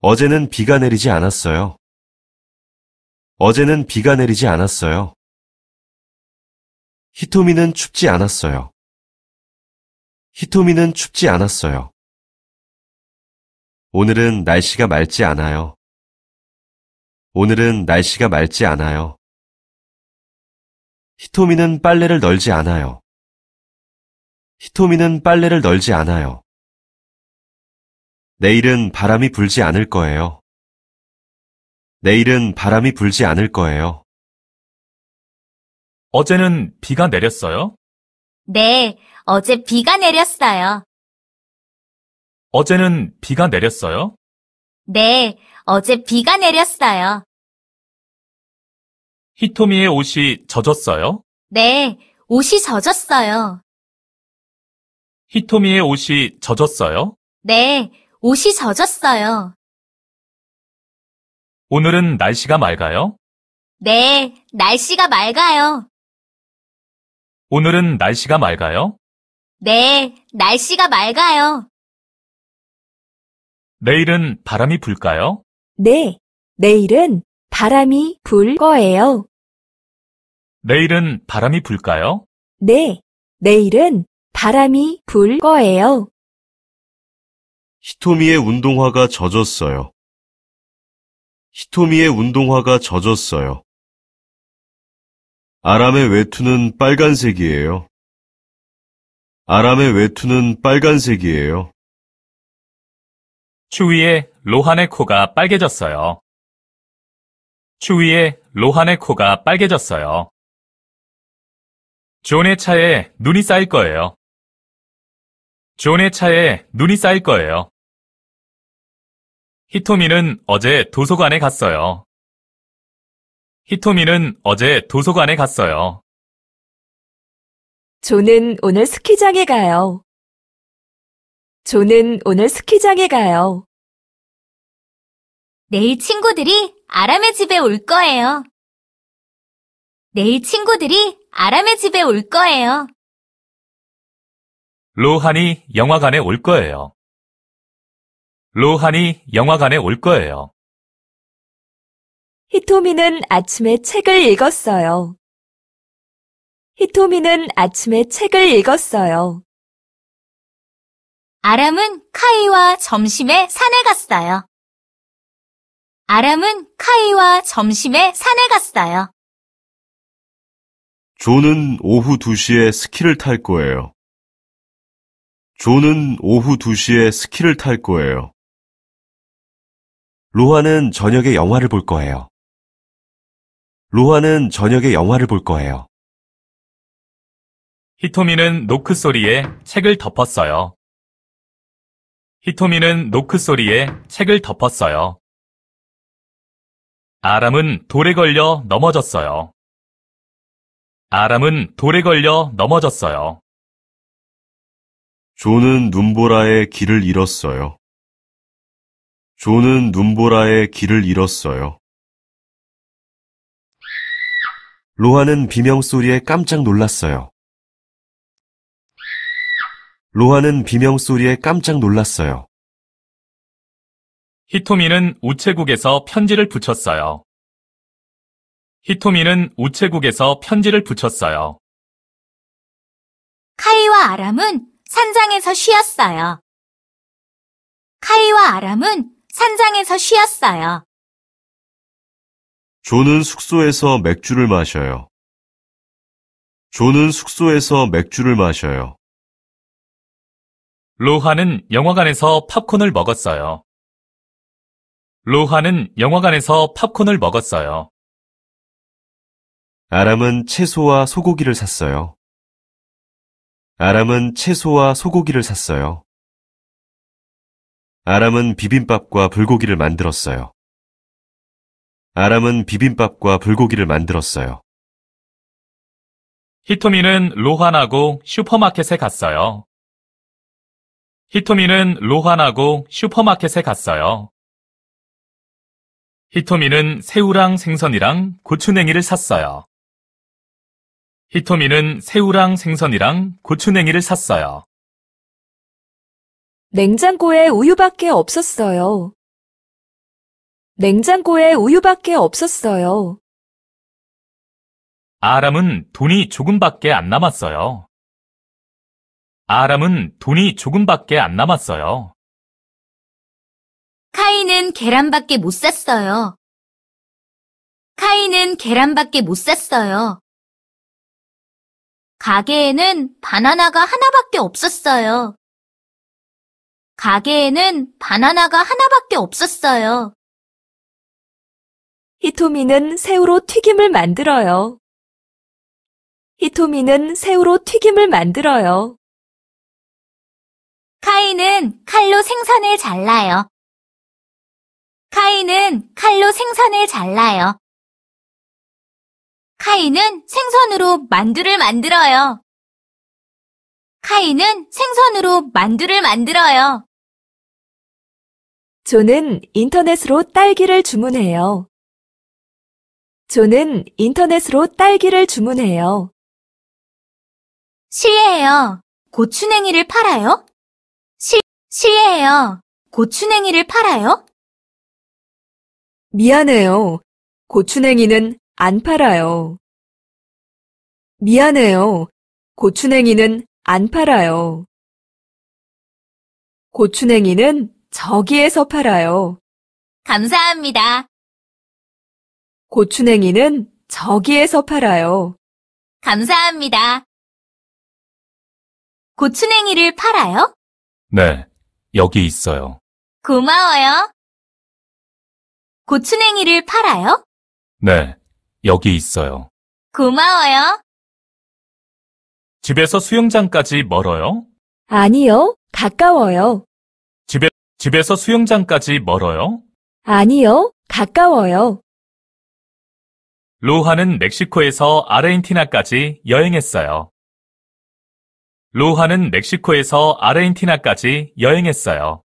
어제는 비가 내리지 않았어요. 어제는 비가 내리지 않았어요. 히토미는 춥지 않았어요. 히토미는 춥지 않았어요. 오늘은 날씨가 맑지 않아요. 오늘은 날씨가 맑지 않아요. 히토미는 빨래를 널지 않아요. 히토미는 빨래를 널지 않아요. 내일은 바람이 불지 않을 거예요. 내일은 바람이 불지 않을 거예요. 어제는 비가 내렸어요? 네, 어제 비가 내렸어요. 어제는 비가 내렸어요? 네, 어제 비가 내렸어요. 히토미의 옷이 젖었어요? 네, 옷이 젖었어요. 히토미의 옷이 젖었어요? 네, 옷이 젖었어요. 오늘은 날씨가 맑아요? 네, 날씨가 맑아요. 오늘은 날씨가 맑아요? 네, 날씨가 맑아요. 내일은 바람이 불까요? 네, 내일은 바람이 불 거예요. 내일은 바람이 불까요? 네, 내일은 바람이 불 거예요. 히토미의 운동화가 젖었어요. 히토미의 운동화가 젖었어요. 아람의 외투는 빨간색이에요. 아람의 외투는 빨간색이에요. 추위에 로한의 코가 빨개졌어요. 추위에 로한의 코가 빨개졌어요. 존의 차에 눈이 쌓일 거예요. 존의 차에 눈이 쌓일 거예요. 히토미는 어제 도서관에 갔어요. 히토미는 어제 도서관에 갔어요. 존은 오늘 스키장에 가요. 존은 오늘 스키장에 가요. 내일 친구들이 아람의 집에 올 거예요. 내일 친구들이 아람의 집에 올 거예요. 로한이 영화관에 올 거예요. 로한이 영화관에 올 거예요. 히토미는 아침에 책을 읽었어요. 히토미는 아침에 책을 읽었어요. 아람은 카이와 점심에 산에 갔어요. 아람은 카이와 점심에 산에 갔어요. 존은 오후 2시에 스키를 탈 거예요. 존은 오후 2시에 스키를 탈 거예요. 로아는 저녁에 영화를 볼 거예요. 로아는 저녁에 영화를 볼 거예요. 히토미는 노크 소리에 책을 덮었어요. 히토미는 노크 소리에 책을 덮었어요. 아람은 돌에 걸려 넘어졌어요. 아람은 돌에 걸려 넘어졌어요. 조는 눈보라의 길을 잃었어요. 조는 눈보라의 길을 잃었어요. 로하는 비명소리에 깜짝 놀랐어요. 로하는 비명소리에 깜짝 놀랐어요. 히토미는 우체국에서 편지를 붙였어요. 히토미는 우체국에서 편지를 붙였어요. 카이와 아람은 산장에서 쉬었어요. 카이와 아람은 산장에서 쉬었어요. 존은 숙소에서 맥주를 마셔요. 존은 숙소에서 맥주를 마셔요. 로하는 영화관에서 팝콘을 먹었어요. 로하는 영화관에서 팝콘을 먹었어요. 아람은 채소와 소고기를 샀어요. 아람은 채소와 소고기를 샀어요. 아람은 비빔밥과 불고기를 만들었어요. 아람은 비빔밥과 불고기를 만들었어요. 히토미는 로환하고 슈퍼마켓에 갔어요. 히토미는 로환하고 슈퍼마켓에 갔어요. 히토미는 새우랑 생선이랑 고추냉이를 샀어요. 히토미는 새우랑 생선이랑 고추냉이를 샀어요. 냉장고에 우유밖에 없었어요. 냉장고에 우유밖에 없었어요. 아람은 돈이 조금밖에 안 남았어요. 아람은 돈이 조금밖에 안 남았어요. 카이는 계란밖에 못 샀어요. 카이는 계란밖에 못 샀어요. 가게에는 바나나가 하나밖에 없었어요. 가게에는 바나나가 하나밖에 없었어요. 히토미는 새우로 튀김을 만들어요. 히토미는 새우로 튀김을 만들어요. 카이는 칼로 생선을 잘라요. 카이는 칼로 생선을 잘라요. 카이는 생선으로 만두를 만들어요. 카이는 생선으로 만두를 만들어요. 저는 인터넷으로 딸기를 주문해요. 저는 인터넷으로 딸기를 주문해요. 실례해요. 고추냉이를 팔아요? 실, 실례해요. 고추냉이를 팔아요? 미안해요. 고추냉이는 안 팔아요. 미안해요. 고추냉이는 안 팔아요. 고추냉이는 저기에서 팔아요. 감사합니다. 고추냉이는 저기에서 팔아요. 감사합니다. 고추냉이를 팔아요? 네, 여기 있어요. 고마워요. 고추냉이를 팔아요? 네, 여기 있어요. 고마워요. 집에서 수영장까지 멀어요? 아니요, 가까워요. 집에, 집에서 수영장까지 멀어요? 아니요, 가까워요. 로하는 멕시코에서 아르헨티나까지 여행했어요. 로하는 멕시코에서 아르헨티나까지 여행했어요.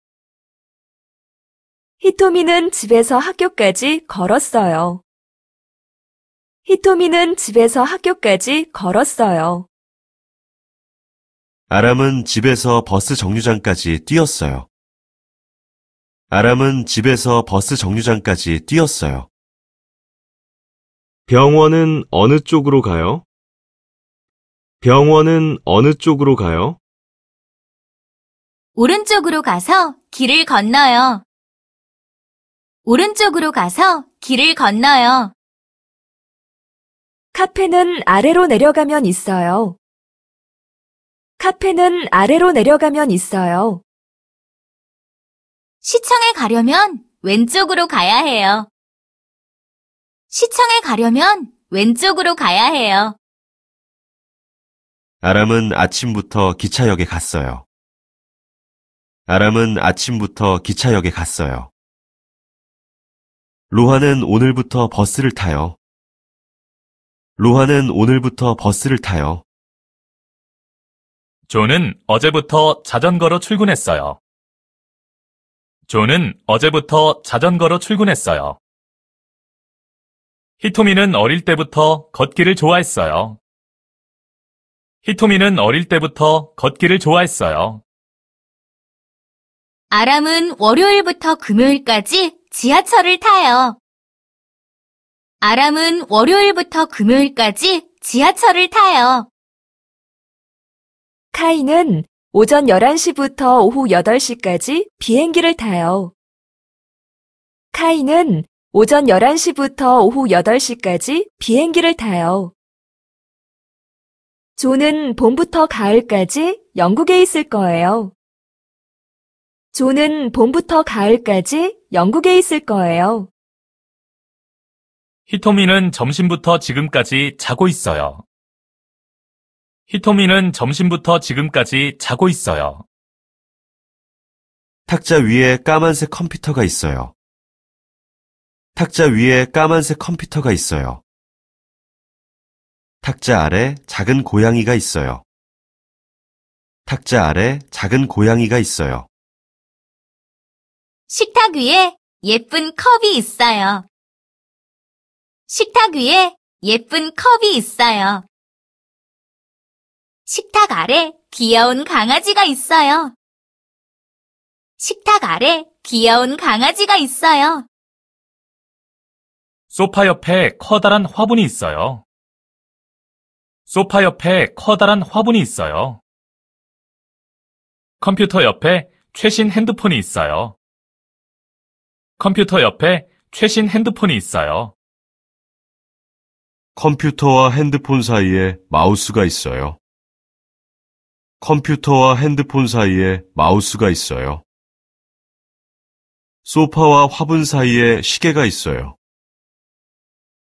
히토미는 집에서 학교까지 걸었어요. 히토미는 집에서 학교까지 걸었어요. 아람은 집에서 버스 정류장까지 뛰었어요. 아람은 집에서 버스 정류장까지 뛰었어요. 병원은 어느 쪽으로 가요? 병원은 어느 쪽으로 가요? 오른쪽으로 가서 길을 건너요. 오른쪽으로 가서 길을 건너요. 카페는 아래로 내려가면 있어요. 카페는 아래로 내려가면 있어요. 시청에 가려면 왼쪽으로 가야 해요. 시청에 가려면 왼쪽으로 가야 해요. 아람은 아침부터 기차역에 갔어요. 아람은 아침부터 기차역에 갔어요. 로하는 오늘부터 버스를 타요. 로하는 오늘부터 버스를 타요. 존은 어제부터 자전거로 출근했어요. 존은 어제부터 자전거로 출근했어요. 히토미는 어릴 때부터 걷기를 좋아했어요. 히토미는 어릴 때부터 걷기를 좋아했어요. 아람은 월요일부터 금요일까지 지하철을 타요. 아람은 월요일부터 금요일까지 지하철을 타요. 카이는 오전 11시부터 오후 8시까지 비행기를 타요. 카이는 오전 11시부터 오후 8시까지 비행기를 타요. 존은 봄부터 가을까지 영국에 있을 거예요. 존은 봄부터 가을까지 영국에 있을 거예요. 히토미는 점심부터 지금까지 자고 있어요. 히토미는 점심부터 지금까지 자고 있어요. 탁자 위에 까만색 컴퓨터가 있어요. 탁자 위에 까만색 컴퓨터가 있어요. 탁자 아래 작은 고양이가 있어요. 탁자 아래 작은 고양이가 있어요. 식탁 위에 예쁜 컵이 있어요. 식탁 위에 예쁜 컵이 있어요. 식탁 아래 귀여운 강아지가 있어요. 식탁 아래 귀여운 강아지가 있어요. 소파 옆에 커다란 화분이 있어요. 소파 옆에 커다란 화분이 있어요. 컴퓨터 옆에 최신 핸드폰이 있어요. 컴퓨터 옆에 최신 핸드폰이 있어요. 컴퓨터와 핸드폰 사이에 마우스가 있어요. 컴퓨터와 핸드폰 사이에 마우스가 있어요. 소파와 화분 사이에 시계가 있어요.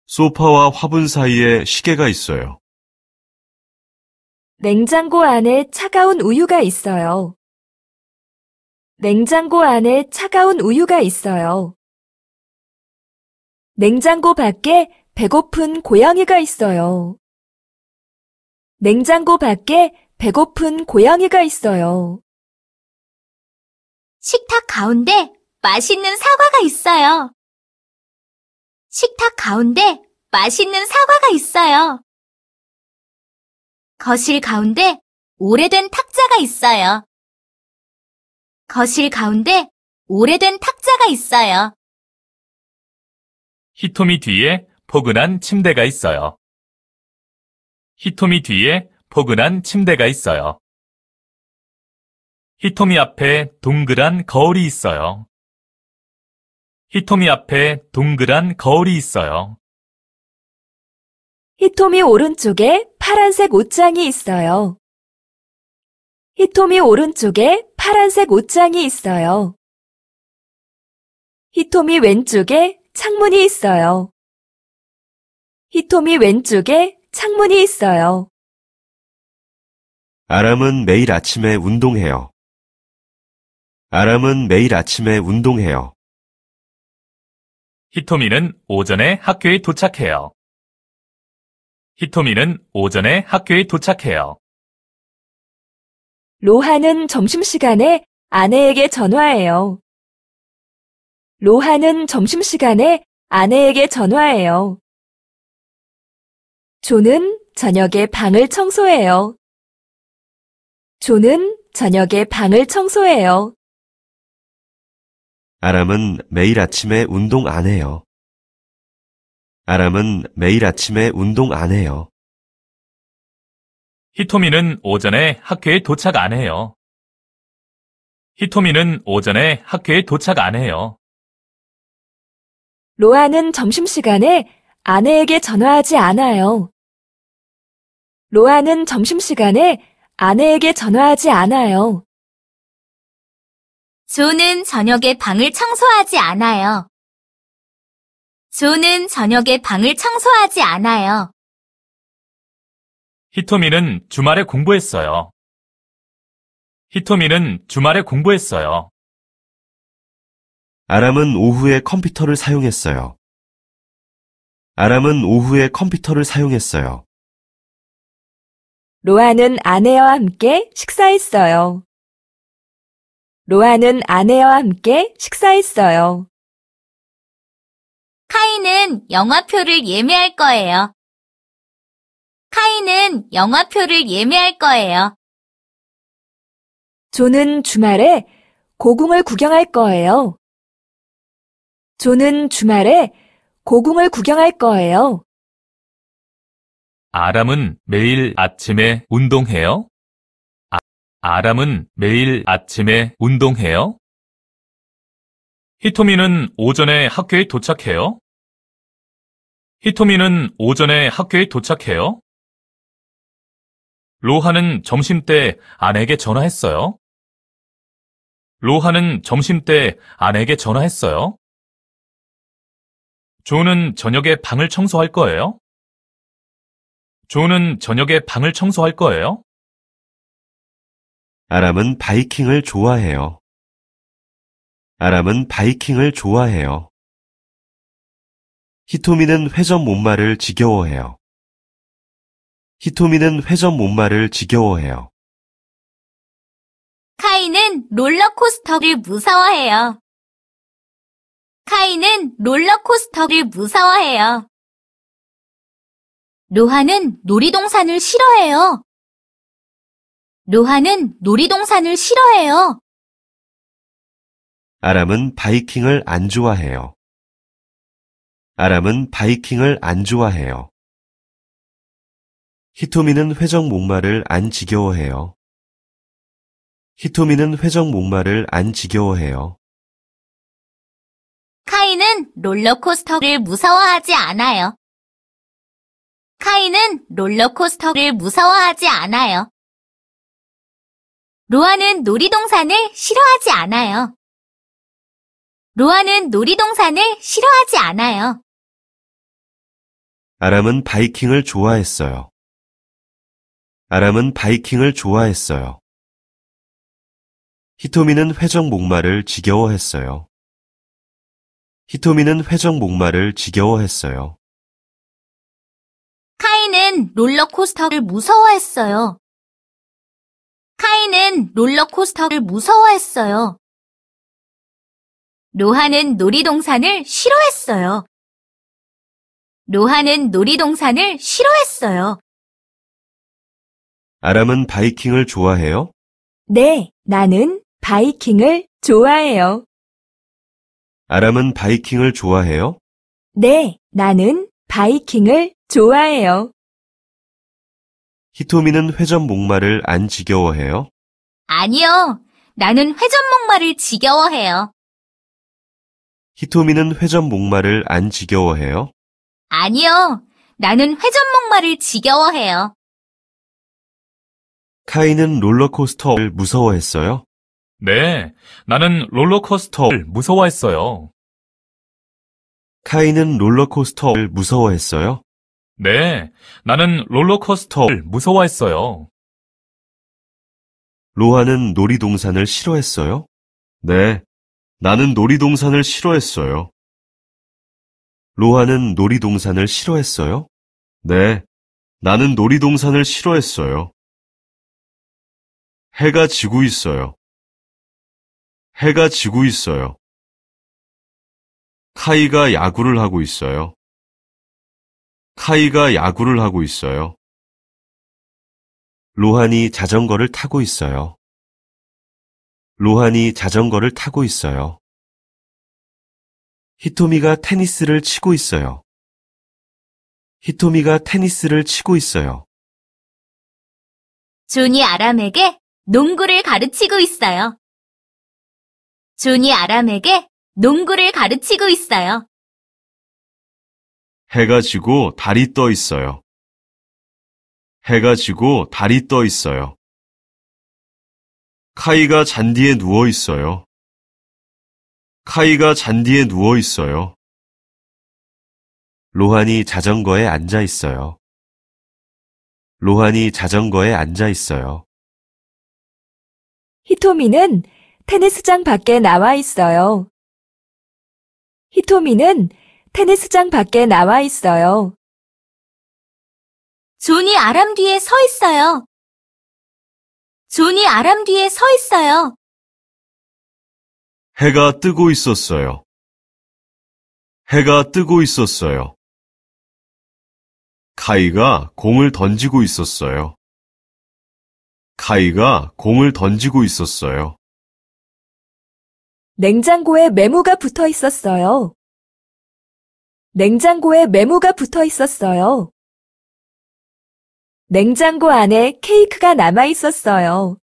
소파와 화분 사이에 시계가 있어요. 냉장고 안에 차가운 우유가 있어요. 냉장고 안에 차가운 우유가 있어요. 냉장고 밖에 배고픈 고양이가 있어요. 냉장고 밖에 배고픈 고양이가 있어요. 식탁 가운데 맛있는 사과가 있어요. 식탁 가운데 맛있는 사과가 있어요. 거실 가운데 오래된 탁자가 있어요. 거실 가운데 오래된 탁자가 있어요. 히토미 뒤에 포근한 침대가 있어요. 히토미 뒤에 포근한 침대가 있어요. 히토미 앞에 동그란 거울이 있어요. 히토미 앞에 동그란 거울이 있어요. 히토미 오른쪽에 파란색 옷장이 있어요. 히토미 오른쪽에 파란색 옷장이 있어요. 히토미 왼쪽에 창문이 있어요. 히토미 왼쪽에 창문이 있어요. 아람은 매일 아침에 운동해요. 아람은 매일 아침에 운동해요. 히토미는 오전에 학교에 도착해요. 히토미는 오전에 학교에 도착해요. 로하는 점심시간에 아내에게 전화해요. 로하는 점심시간에 아내에게 전화해요. 저는 저녁에 방을 청소해요. 저는 저녁에 방을 청소해요. 아람은 매일 아침에 운동 안 해요. 아람은 매일 아침에 운동 안 해요. 히토미는 오전에 학교에 도착 안 해요. 히토미는 오전에 학교에 도착 안 해요. 로아는 점심시간에 아내에게 전화하지 않아요. 로아는 점심시간에 아내에게 전화하지 않아요. 조는 저녁에 방을 청소하지 않아요. 조는 저녁에 방을 청소하지 않아요. 히토미는 주말에 공부했어요. 히토미는 주말에 공부했어요. 아람은 오후에 컴퓨터를 사용했어요. 아람은 오후에 컴퓨터를 사용했어요. 로아는 아내와 함께 식사했어요. 로아는 아내와 함께 식사했어요. 카이는 영화표를 예매할 거예요. 카이는 영화표를 예매할 거예요. 존은 주말에 고궁을 구경할 거예요. 존은 주말에 고궁을 구경할 거예요. 아람은 매일 아침에 운동해요? 아, 아람은 매일 아침에 운동해요? 히토미는 오전에 학교에 도착해요? 히토미는 오전에 학교에 도착해요? 로하는 점심때 아내에게 전화했어요? 로하는 점심때 아내에게 전화했어요? 조은 저녁에 방을 청소할 거예요? 조는 저녁에 방을 청소할 거예요? 아람은 바이킹을 좋아해요. 아람은 바이킹을 좋아해요. 히토미는 회전 목마를 지겨워해요. 히토미는 회전 목마를 지겨워해요. 카이는 롤러코스터를 무서워해요. 카이는 롤러코스터를 무서워해요. 로하는 놀이동산을 싫어해요. 로하는 놀이동산을 싫어해요. 아람은 바이킹을 안 좋아해요. 아람은 바이킹을 안 좋아해요. 히토미는 회전 목마를 안 지겨워해요. 히토미는 회전 목마를 안 지겨워해요. 카이는 롤러코스터를 무서워하지 않아요. 카이는 롤러코스터를 무서워하지 않아요. 로아는 놀이동산을 싫어하지 않아요. 로아는 놀이동산을 싫어하지 않아요. 아람은 바이킹을 좋아했어요. 아람은 바이킹을 좋아했어요. 히토미는 회전 목마를 지겨워했어요. 히토미는 회전 목마를 지겨워했어요. 카이는 롤러코스터를 무서워했어요. 카이는 롤러코스터를 무서워했어요. 로하는 놀이동산을 싫어했어요. 로하는 놀이동산을 싫어했어요. 아람은 바이킹을 좋아해요? 네, 나는 바이킹을 좋아해요. 아람은 바이킹을 좋아해요? 네, 나는 바이킹을 좋아해요. 히토미는 회전 목마를 안 지겨워해요? 아니요, 나는 회전 목마를 지겨워해요. 히토미는 회전 목마를 안 지겨워해요? 아니요, 나는 회전 목마를 지겨워해요. 카이는 롤러코스터를 무서워했어요? 네, 나는 롤러코스터를 무서워했어요. 카이는 롤러코스터를 무서워했어요? 네, 나는 롤러코스터를 무서워했어요. 로하는 놀이동산을 싫어했어요? 네, 나는 놀이동산을 싫어했어요. 로하는 놀이동산을 싫어했어요? 네, 나는 놀이동산을 싫어했어요. 해가 지고 있어요. 해가 지고 있어요. 카이가 야구를 하고 있어요. 카이가 야구를 하고 있어요. 로한이 자전거를 타고 있어요. 로한이 자전거를 타고 있어요. 히토미가 테니스를 치고 있어요. 히토미가 테니스를 치고 있어요. 존이 아람에게 농구를 가르치고 있어요. 존이 아람에게 농구를 가르치고 있어요. 해가 지고 달이 떠 있어요. 해가 지고 달이 떠 있어요. 카이가 잔디에 누워 있어요. 카이가 잔디에 누워 있어요. 로한이 자전거에 앉아 있어요. 로한이 자전거에 앉아 있어요. 히토미는 테니스장 밖에 나와 있어요. 히토미는 테니스장 밖에 나와 있어요. 존이 아람 뒤에 서 있어요. 존이 아람 뒤에 서 있어요. 해가 뜨고 있었어요. 해가 뜨고 있었어요. 카이가 공을 던지고 있었어요. 카이가 공을 던지고 있었어요. 냉장고에 메모가 붙어 있었어요. 냉장고에 메모가 붙어 있었어요. 냉장고 안에 케이크가 남아 있었어요.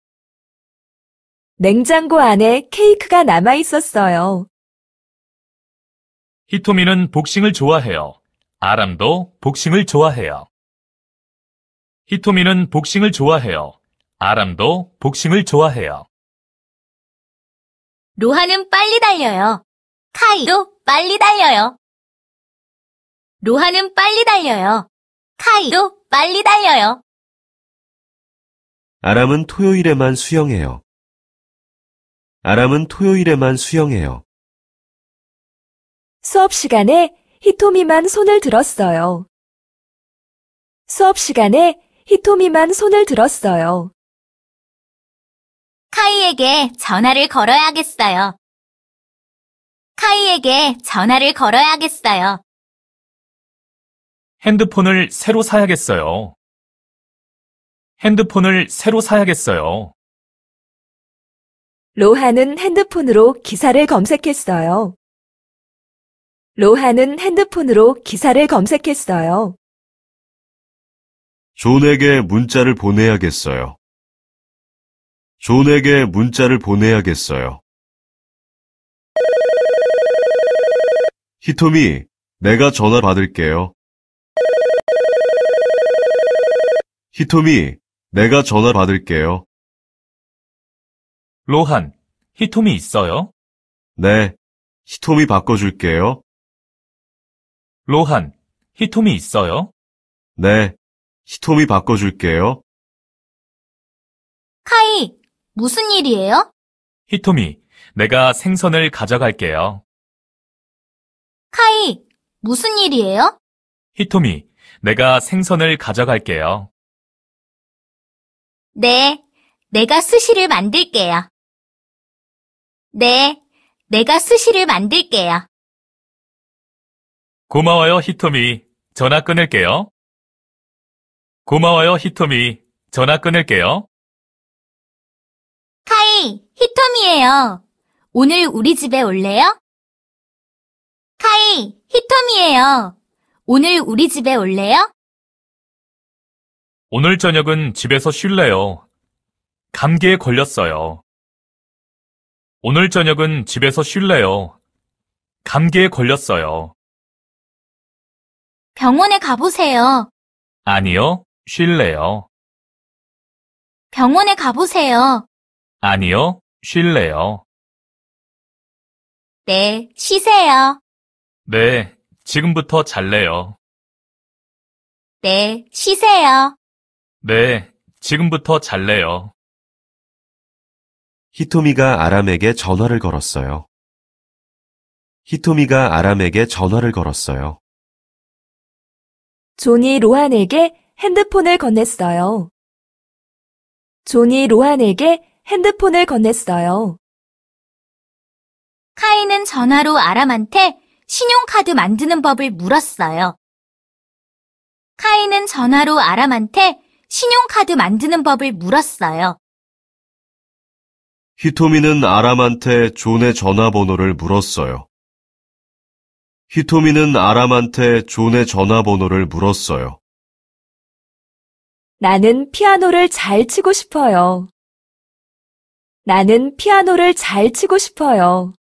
냉장고 안에 케이크가 남아 있었어요. 히토미는 복싱을 좋아해요. 아람도 복싱을 좋아해요. 히토미는 복싱을 좋아해요. 아람도 복싱을 좋아해요. 로하는 빨리 달려요. 카이도 빨리 달려요. 로하는 빨리 달려요. 카이도 빨리 달려요. 아람은 토요일에만 수영해요. 아람은 토요일에만 수영해요. 수업 시간에 히토미만 손을 들었어요. 수업 시간에 히토미만 손을 들었어요. 카이에게 전화를 걸어야겠어요. 카이에게 전화를 걸어야겠어요. 핸드폰을 새로 사야겠어요. 핸드폰을 새로 사야겠어요. 로하는 핸드폰으로 기사를 검색했어요. 로하는 핸드폰으로 기사를 검색했어요. 존에게 문자를 보내야겠어요. 존에게 문자를 보내야겠어요. 히토미, 내가 전화 받을게요. 히토미, 내가 전화 받을게요. 로한, 히토미 있어요? 네, 히토미 바꿔줄게요. 로한, 히토미 있어요? 네, 히토미 바꿔줄게요. 카이, 무슨 일이에요? 히토미, 내가 생선을 가져갈게요. 카이, 무슨 일이에요? 히토미, 내가 생선을 가져갈게요. 네, 내가 스시를 만들게요. 네, 내가 스시를 만들게요. 고마워요, 히토미. 전화 끊을게요. 고마워요, 히토미. 전화 끊을게요. 히토미에요 오늘 우리 집에 올래요? 카이, 히토미에요 오늘 우리 집에 올래요? 오늘 저녁은 집에서 쉴래요. 감기에 걸렸어요. 오늘 저녁은 집에서 쉴래요. 감기에 걸렸어요. 병원에 가보세요. 아니요, 쉴래요. 병원에 가보세요. 아니요, 쉴래요. 네, 쉬세요. 네, 지금부터 잘래요. 네, 쉬세요. 네, 지금부터 잘래요. 히토미가 아람에게 전화를 걸었어요. 히토미가 아람에게 전화를 걸었어요. 존이 로한에게 핸드폰을 건넸어요. 존이 로한에게 핸드폰을 건넸어요. 카이는 전화로 아람한테 신용카드 만드는 법을 물었어요. 카이는 전화로 아람한테 신용카드 만드는 법을 물었어요. 히토미는 아람한테 존의 전화번호를 물었어요. 히토미는 아람한테 존의 전화번호를 물었어요. 나는 피아노를 잘 치고 싶어요. 나는 피아노를 잘 치고 싶어요.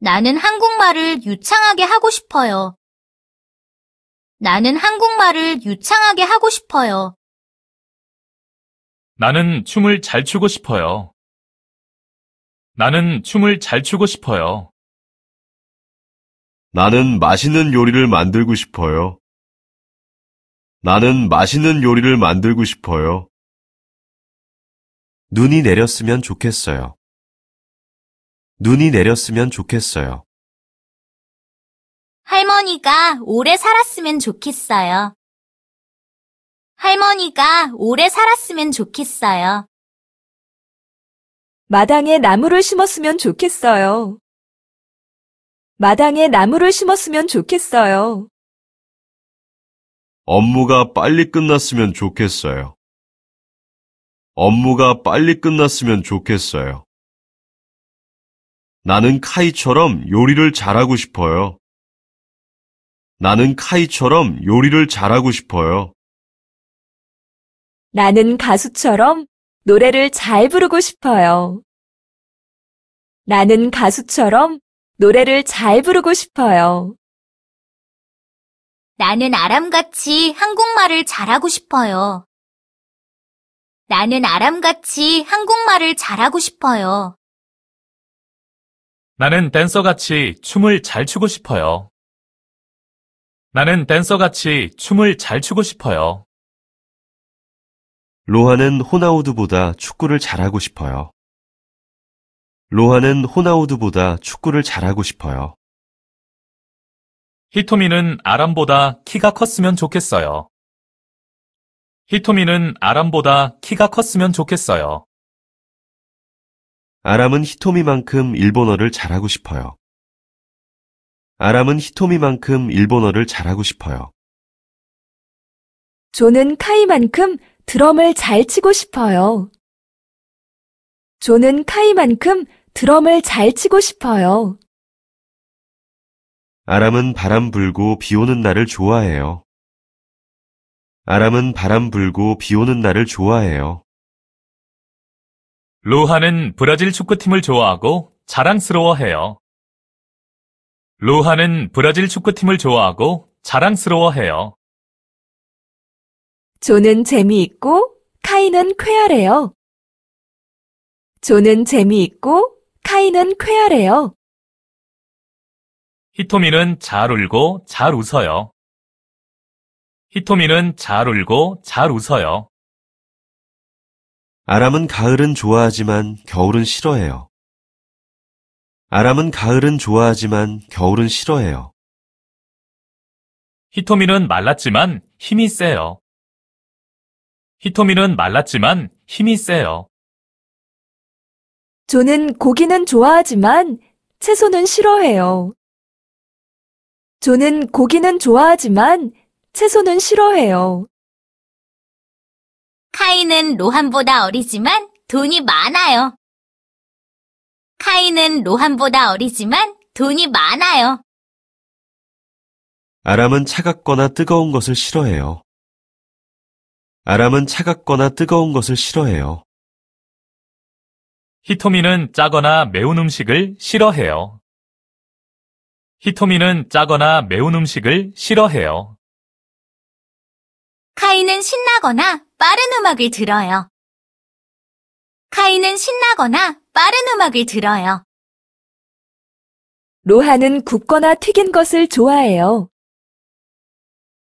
나는 한국말을 유창하게 하고 싶어요. 나는 한국말을 유창하게 하고 싶어요. 나는 춤을 잘 추고 싶어요. 나는 춤을 잘 추고 싶어요. 나는 맛있는 요리를 만들고 싶어요. 나는 맛있는 요리를 만들고 싶어요. 눈이 내렸으면 좋겠어요. 눈이 내렸으면 좋겠어요. 할머니가 오래 살았으면 좋겠어요. 할머니가 오래 살았으면 좋겠어요. 마당에 나무를 심었으면 좋겠어요. 마당에 나무를 심었으면 좋겠어요. 업무가 빨리 끝났으면 좋겠어요. 업무가 빨리 끝났으면 좋겠어요. 나는 카이처럼 요리를 잘하고 싶어요. 나는 카이처럼 요리를 잘하고 싶어요. 나는 가수처럼 노래를 잘 부르고 싶어요. 나는 가수처럼 노래를 잘 부르고 싶어요. 나는 아람같이 한국말을 잘하고 싶어요. 나는 아람같이 한국말을 잘하고 싶어요. 나는 댄서같이 춤을 잘 추고 싶어요. 나는 댄서같이 춤을 잘 추고 싶어요. 로하는 호나우드보다 축구를 잘하고 싶어요. 로하는 호나우드보다 축구를 잘하고 싶어요. 히토미는 아람보다 키가 컸으면 좋겠어요. 히토미는 아람보다 키가 컸으면 좋겠어요. 아람은 히토미만큼 일본어를 잘하고 싶어요. 아람은 히토미만큼 일본어를 잘하고 싶어요. 저는 카이만큼 드럼을 잘 치고 싶어요. 저는 카이만큼 드럼을 잘 치고 싶어요. 아람은 바람 불고 비 오는 날을 좋아해요. 아람은 바람 불고 비 오는 날을 좋아해요. 로하는 브라질 축구팀을 좋아하고 자랑스러워해요. 로하는 브라질 축구팀을 좋아하고 자랑스러워해요. 조는 재미있고 카이는 쾌활해요. 조는 재미있고 카이는 쾌활해요. 히토미는 잘 울고 잘 웃어요. 히토미는 잘 울고 잘 웃어요. 아람은 가을은 좋아하지만 겨울은 싫어해요. 아람은 가을은 좋아하지만 겨울은 싫어해요. 히토미는 말랐지만 힘이 세요. 히토미는 말랐지만 힘이 세요. 저는 고기는 좋아하지만 채소는 싫어해요. 저는 고기는 좋아하지만 채소는 싫어해요. 카이는 로한보다 어리지만 돈이 많아요. 카이는 로한보다 어리지만 돈이 많아요. 아람은 차갑거나 뜨거운 것을 싫어해요. 아람은 차갑거나 뜨거운 것을 싫어해요. 히토미는 짜거나 매운 음식을 싫어해요. 히토미는 짜거나 매운 음식을 싫어해요. 카이는 신나거나 빠른 음악을 들어요. 카이는 신나거나 빠른 음악을 들어요. 로하는 굽거나 튀긴 것을 좋아해요.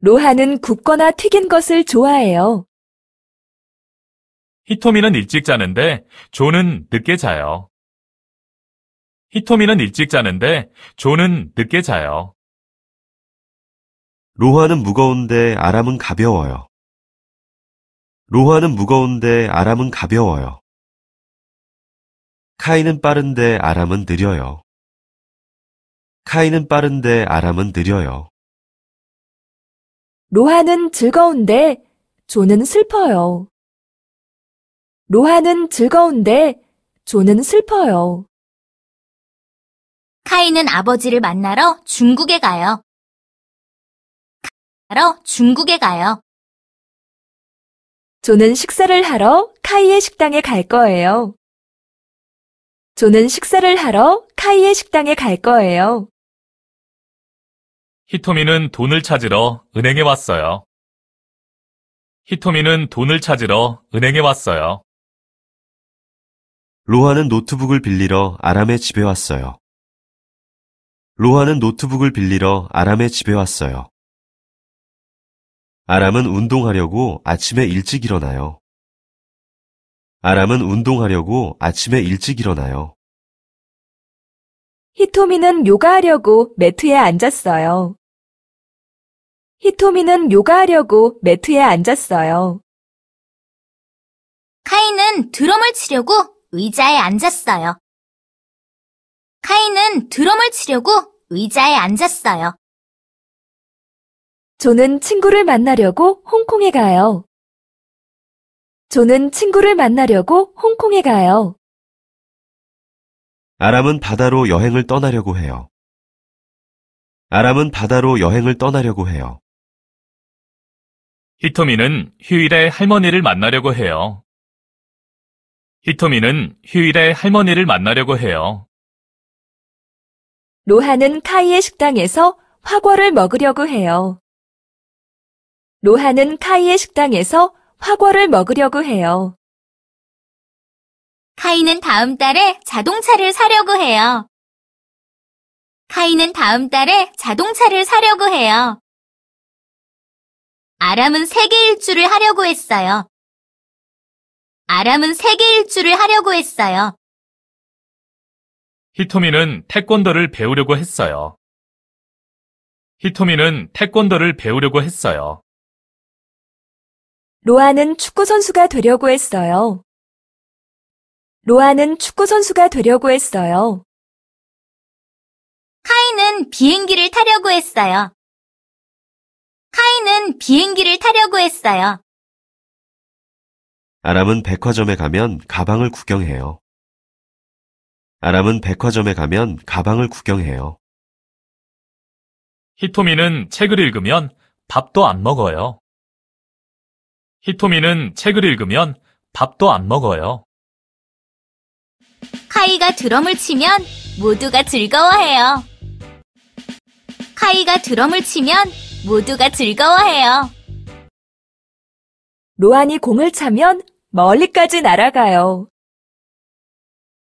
로하는 굽거나 튀긴 것을 좋아해요. 히토미는 일찍 자는데 조는 늦게 자요. 히토미는 일찍 자는데 조는 늦게 자요. 로하는 무거운데 아람은 가벼워요. 로하는 무거운데 아람은 가벼워요. 카이는 빠른데 아람은 느려요. 카이는 빠른데 아람은 느려요. 로하는 즐거운데 조는 슬퍼요. 로하는 즐거운데 조는 슬퍼요. 카이는 아버지를 만나러 중국에 가요. 하러 중국에 가요. 저는 식사를 하러 카이의 식당에 갈 거예요. 저는 식사를 하러 카이의 식당에 갈 거예요. 히토미는 돈을 찾으러 은행에 왔어요. 히토미는 돈을 찾으러 은행에 왔어요. 로하는 노트북을 빌리러 아람의 집에 왔어요. 로하는 노트북을 빌리러 아람의 집에 왔어요. 아람은 운동하려고 아침에 일찍 일어나요. 아람은 운동하려고 아침에 일찍 일어나요. 히토미는 요가하려고 매트에 앉았어요. 히토미는 요가하려고 매트에 앉았어요. 카이는 드럼을 치려고 의자에 앉았어요. 카이는 드럼을 치려고 의자에 앉았어요. 저는 친구를 만나려고 홍콩에 가요. 저는 친구를 만나려고 홍콩에 가요. 아람은 바다로 여행을 떠나려고 해요. 아람은 바다로 여행을 떠나려고 해요. 히토미는 휴일에 할머니를 만나려고 해요. 히토미는 휴일에 할머니를 만나려고 해요. 로하는 카이의 식당에서 화과를 먹으려고 해요. 로하는 카이의 식당에서 화과를 먹으려고 해요. 카이는 다음 달에 자동차를 사려고 해요. 카이는 다음 달에 자동차를 사려고 해요. 아람은 세계 일주를 하려고 했어요. 아람은 세계 일주를 하려고 했어요. 히토미는 태권도를 배우려고 했어요. 히토미는 태권도를 배우려고 했어요. 로아는 축구선수가 되려고 했어요. 로아는 축구선수가 되려고 했어요. 카이는 비행기를 타려고 했어요. 카이는 비행기를 타려고 했어요. 아람은 백화점에 가면 가방을 구경해요. 아람은 백화점에 가면 가방을 구경해요. 히토미는 책을 읽으면 밥도 안 먹어요. 히토미는 책을 읽으면 밥도 안 먹어요. 카이가 드럼을 치면 모두가 즐거워해요. 카이가 드럼을 치면 모두가 즐거워해요. 로안이 공을 차면 멀리까지 날아가요.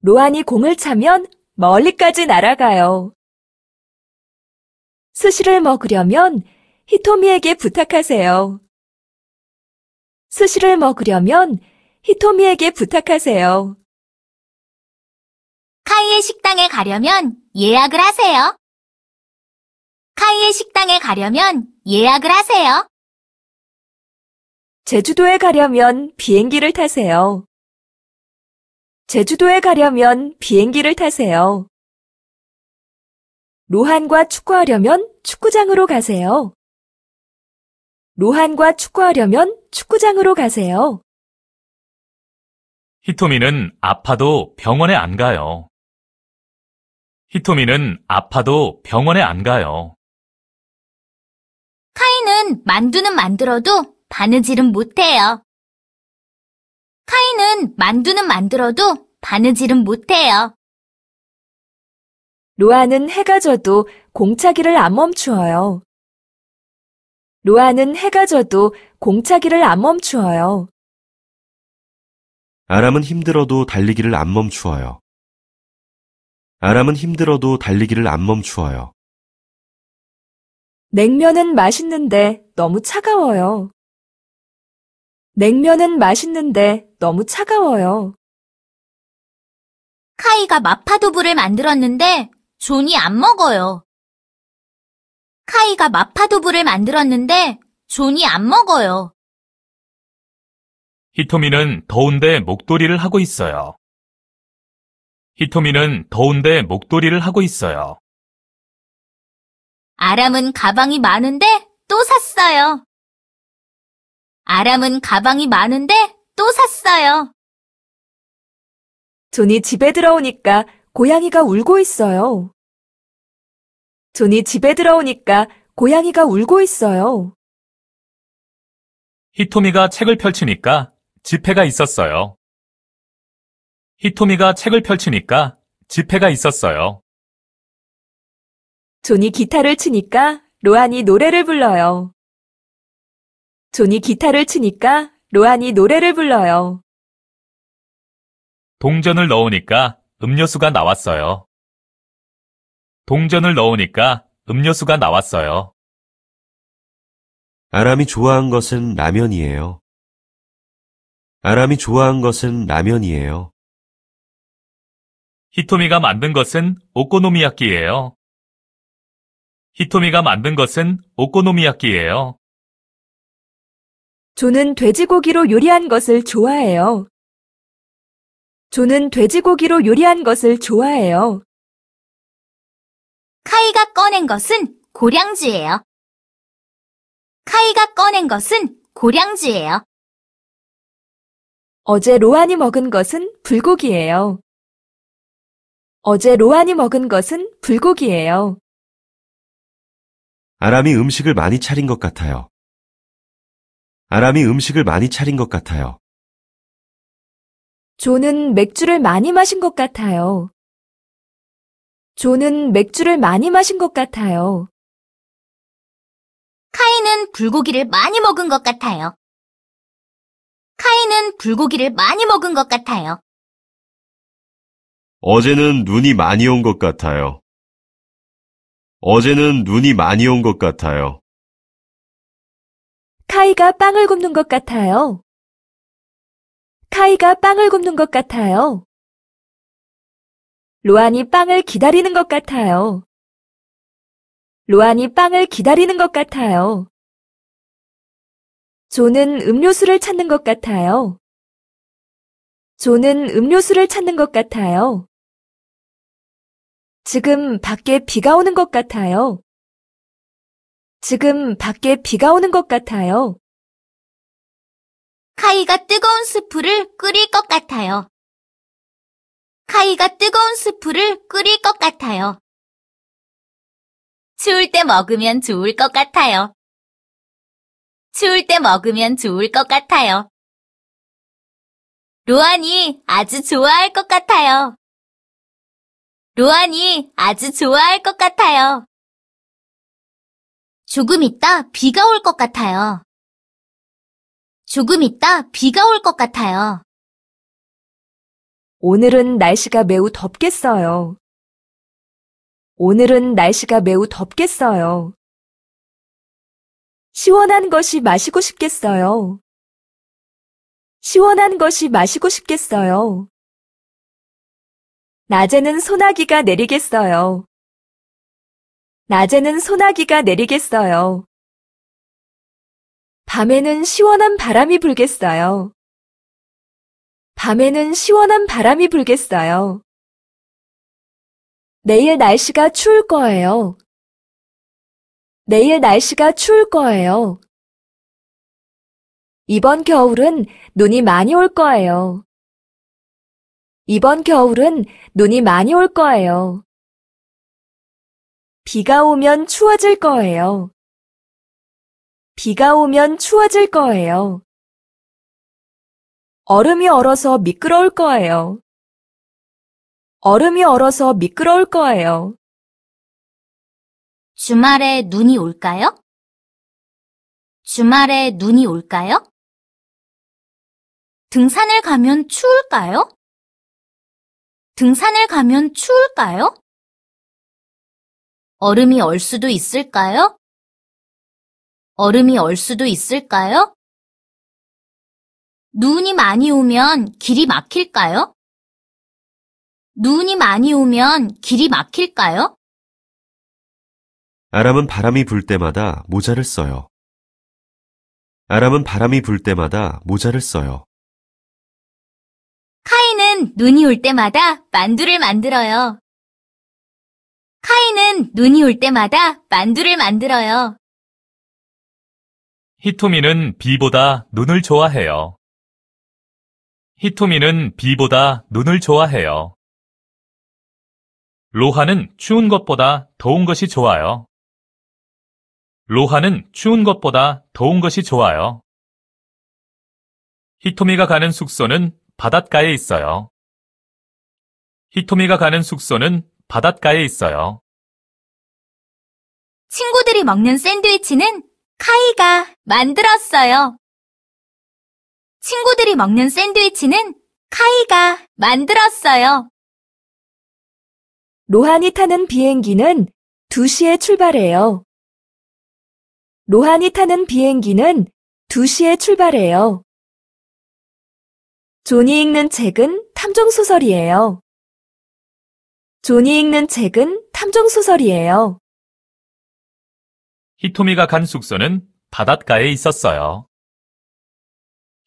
로안이 공을 차면 멀리까지 날아가요. 스시를 먹으려면 히토미에게 부탁하세요. 스시를 먹으려면 히토미에게 부탁하세요. 카이의 식당에 가려면 예약을 하세요. 카이의 식당에 가려면 예약을 하세요. 제주도에 가려면 비행기를 타세요. 제주도에 가려면 비행기를 타세요. 로한과 축구하려면 축구장으로 가세요. 로한과 축구하려면 축구장으로 가세요. 히토미는 아파도 병원에 안 가요. 히토미는 아파도 병원에 안 가요. 카이는 만두는 만들어도 바느질은 못해요. 카이는 만두는 만들어도 바느질은 못해요. 로아는 해가 져도 공차기를 안 멈추어요. 로아는 해가 져도 공차기를 안 멈추어요. 아람은 힘들어도 달리기를 안 멈추어요. 아람은 힘들어도 달리기를 안 멈추어요. 냉면은 맛있는데 너무 차가워요. 냉면은 맛있는데 너무 차가워요. 카이가 마파두부를 만들었는데 존이 안 먹어요. 카이가 마파두부를 만들었는데 존이 안 먹어요. 히토미는 더운데 목도리를 하고 있어요. 히토미는 더운데 목도리를 하고 있어요. 아람은 가방이 많은데 또 샀어요. 아람은 가방이 많은데 또 샀어요. 존이 집에 들어오니까 고양이가 울고 있어요. 존이 집에 들어오니까 고양이가 울고 있어요. 히토미가 책을 펼치니까 지폐가 있었어요. 히토미가 책을 펼치니까 지폐가 있었어요. 존이 기타를 치니까 로안이 노래를 불러요. 존이 기타를 치니까 로안이 노래를 불러요. 동전을 넣으니까 음료수가 나왔어요. 동전을 넣으니까 음료수가 나왔어요. 아람이 좋아한 것은 라면이에요. 아람이 좋아한 것은 라면이에요. 히토미가 만든 것은 오코노미야끼예요. 히토미가 만든 것은 오코노미야끼예요. 조는 돼지고기로 요리한 것을 좋아해요. 조는 돼지고기로 요리한 것을 좋아해요. 카이가 꺼낸 것은 고량주예요. 카이가 꺼낸 것은 고량주예요. 어제 로안이 먹은 것은 불고기예요. 어제 로안이 먹은 것은 불고기예요. 아람이 음식을 많이 차린 것 같아요. 아람이 음식을 많이 차린 것 같아요. 존은 맥주를 많이 마신 것 같아요. 존은 맥주를 많이 마신 것 같아요. 카이는 불고기를 많이 먹은 것 같아요. 카이는 불고기를 많이 먹은 것 같아요. 어제는 눈이 많이 온 것 같아요. 어제는 눈이 많이 온 것 같아요. 카이가 빵을 굽는 것 같아요. 카이가 빵을 굽는 것 같아요. 로안이 빵을 기다리는 것 같아요. 로안이 빵을 기다리는 것 같아요. 존은 음료수를 찾는 것 같아요. 존은 음료수를 찾는 것 같아요. 지금 밖에 비가 오는 것 같아요. 지금 밖에 비가 오는 것 같아요. 카이가 뜨거운 수프를 끓일 것 같아요. 카이가 뜨거운 수프를 끓일 것 같아요. 추울 때 먹으면 좋을 것 같아요. 추울 때 먹으면 좋을 것 같아요. 로안이 아주 좋아할 것 같아요. 로안이 아주 좋아할 것 같아요. 조금 있다 비가 올 것 같아요. 조금 있다 비가 올 것 같아요. 오늘은 날씨가 매우 덥겠어요. 오늘은 날씨가 매우 덥겠어요. 시원한 것이 마시고 싶겠어요. 시원한 것이 마시고 싶겠어요. 낮에는 소나기가 내리겠어요. 낮에는 소나기가 내리겠어요. 밤에는 시원한 바람이 불겠어요. 밤에는 시원한 바람이 불겠어요. 내일 날씨가 추울 거예요. 내일 날씨가 추울 거예요. 이번 겨울은 눈이 많이 올 거예요. 이번 겨울은 눈이 많이 올 거예요. 비가 오면 추워질 거예요. 비가 오면 추워질 거예요. 얼음이 얼어서 미끄러울 거예요. 얼음이 얼어서 미끄러울 거예요. 주말에 눈이 올까요? 주말에 눈이 올까요? 등산을 가면 추울까요? 등산을 가면 추울까요? 얼음이 얼 수도 있을까요? 얼음이 얼 수도 있을까요? 눈이 많이 오면 길이 막힐까요? 눈이 많이 오면 길이 막힐까요? 아람은 바람이 불 때마다 모자를 써요. 아람은 바람이 불 때마다 모자를 써요. 카이는 눈이 올 때마다 만두를 만들어요. 카이는 눈이 올 때마다 만두를 만들어요. 히토미는 비보다 눈을 좋아해요. 히토미는 비보다 눈을 좋아해요. 로하는 추운 것보다 더운 것이 좋아요. 로하는 추운 것보다 더운 것이 좋아요. 히토미가 가는 숙소는 바닷가에 있어요. 히토미가 가는 숙소는 바닷가에 있어요. 친구들이 먹는 샌드위치는 카이가 만들었어요. 친구들이 먹는 샌드위치는 카이가 만들었어요. 로한이 타는 비행기는 2시에 출발해요. 로한이 타는 비행기는 2시에 출발해요. 존이 읽는 책은 탐정소설이에요. 존이 읽는 책은 탐정소설이에요. 히토미가 간 숙소는 바닷가에 있었어요.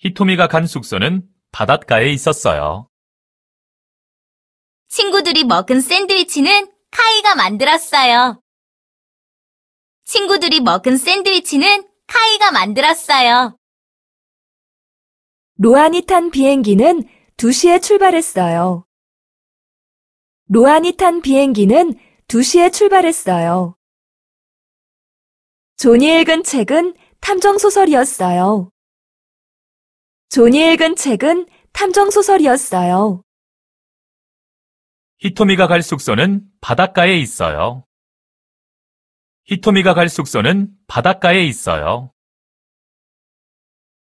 히토미가 간 숙소는 바닷가에 있었어요. 친구들이 먹은 샌드위치는 카이가 만들었어요. 친구들이 먹은 샌드위치는 카이가 만들었어요. 로안이 탄 비행기는 2시에 출발했어요. 로안이 탄 비행기는 2시에 출발했어요. 존이 읽은 책은 탐정소설이었어요. 존이 읽은 책은 탐정소설이었어요. 히토미가 갈 숙소는 바닷가에 있어요. 히토미가 갈 숙소는 바닷가에 있어요.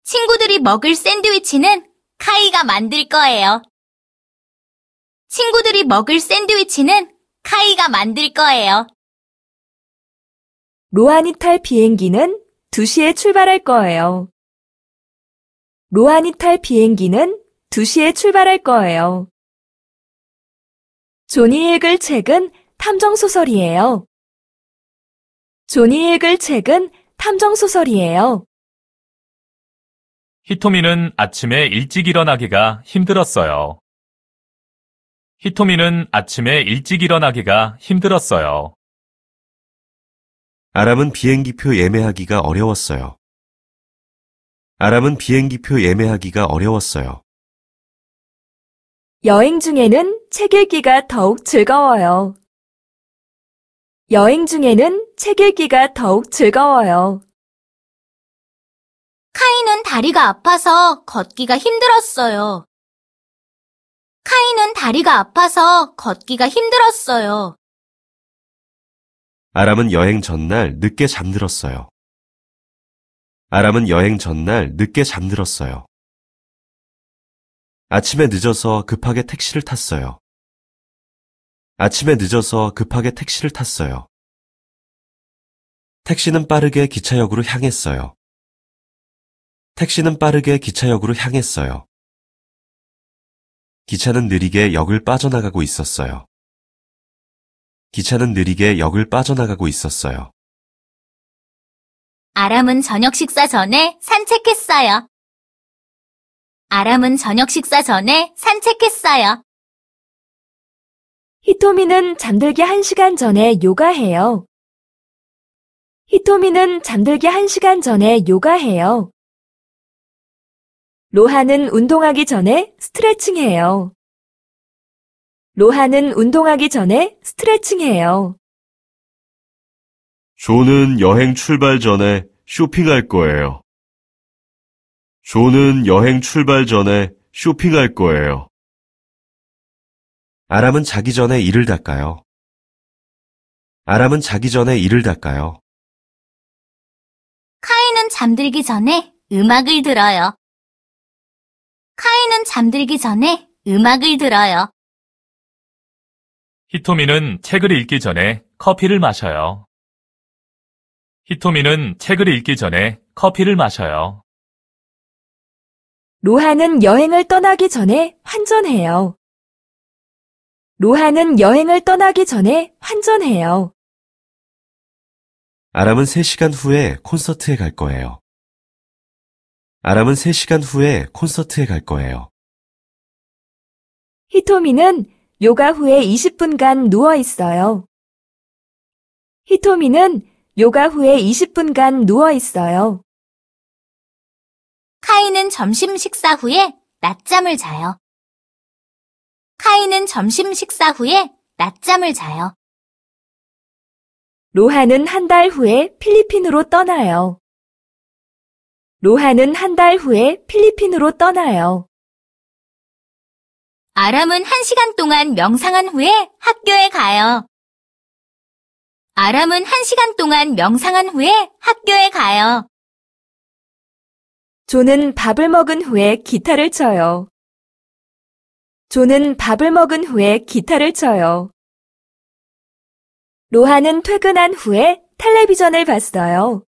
친구들이 먹을 샌드위치는 카이가 만들 거예요. 친구들이 먹을 샌드위치는 카이가 만들 거예요. 로아니탈 비행기는 2시에 출발할 거예요. 로아니탈 비행기는 2시에 출발할 거예요. 존이 읽을 책은 탐정소설이에요. 존이 읽을 책은 탐정소설이에요. 히토미는 아침에 일찍 일어나기가 힘들었어요. 히토미는 아침에 일찍 일어나기가 힘들었어요. 아람은 비행기표 예매하기가 어려웠어요. 아람은 비행기표 예매하기가 어려웠어요. 여행 중에는 책 읽기가 더욱 즐거워요. 여행 중에는 책 읽기가 더욱 즐거워요. 카이는 다리가 아파서 걷기가 힘들었어요. 카이는 다리가 아파서 걷기가 힘들었어요. 아람은 여행 전날 늦게 잠들었어요. 아람은 여행 전날 늦게 잠들었어요. 아침에 늦어서 급하게 택시를 탔어요. 아침에 늦어서 급하게 택시를 탔어요. 택시는 빠르게 기차역으로 향했어요. 택시는 빠르게 기차역으로 향했어요. 기차는 느리게 역을 빠져나가고 있었어요. 기차는 느리게 역을 빠져나가고 있었어요. 아람은 저녁 식사 전에 산책했어요. 아람은 저녁 식사 전에 산책했어요. 히토미는 잠들기 1시간 전에 요가해요. 히토미는 잠들기 1시간 전에 요가해요. 로하는 운동하기 전에 스트레칭해요. 로하는 운동하기 전에 스트레칭해요. 존은 여행 출발 전에 쇼핑할 거예요. 존은 여행 출발 전에 쇼핑할 거예요. 아람은 자기 전에 이를 닦아요. 아람은 자기 전에 이를 닦아요. 카이는 잠들기 전에 음악을 들어요. 카이는 잠들기 전에 음악을 들어요. 히토미는 책을 읽기 전에 커피를 마셔요. 히토미는 책을 읽기 전에 커피를 마셔요. 로하는 여행을 떠나기 전에 환전해요. 로하는 여행을 떠나기 전에 환전해요. 아람은 3시간 후에 콘서트에 갈 거예요. 아람은 3시간 후에 콘서트에 갈 거예요. 히토미는 요가 후에 20분간 누워 있어요. 히토미는 요가 후에 20분간 누워 있어요. 카이는 점심 식사 후에 낮잠을 자요. 카이는 점심 식사 후에 낮잠을 자요. 로하는 한 달 후에 필리핀으로 떠나요. 로하는 한 달 후에 필리핀으로 떠나요. 아람은 한시간 동안 명상한 후에 학교에 가요. 아람은 한시간 동안 명상한 후에 학교에 가요. 존은 밥을 먹은 후에 기타를 쳐요. 존은 밥을 먹은 후에 기타를 쳐요. 로하는 퇴근한 후에 텔레비전을 봤어요.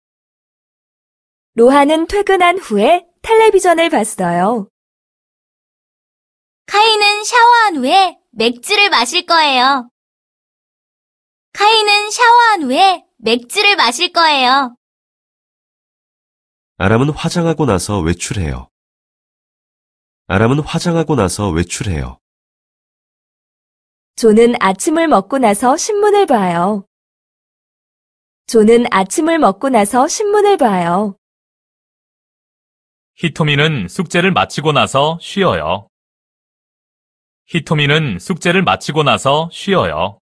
로하는 퇴근한 후에 텔레비전을 봤어요. 카이는 샤워한 후에 맥주를 마실 거예요. 카이는 샤워한 후에 맥주를 마실 거예요. 아람은 화장하고 나서 외출해요. 아람은 화장하고 나서 외출해요. 존은 아침을 먹고 나서 신문을 봐요. 존은 아침을 먹고 나서 신문을 봐요. 히토미는 숙제를 마치고 나서 쉬어요. 히토미는 숙제를 마치고 나서 쉬어요.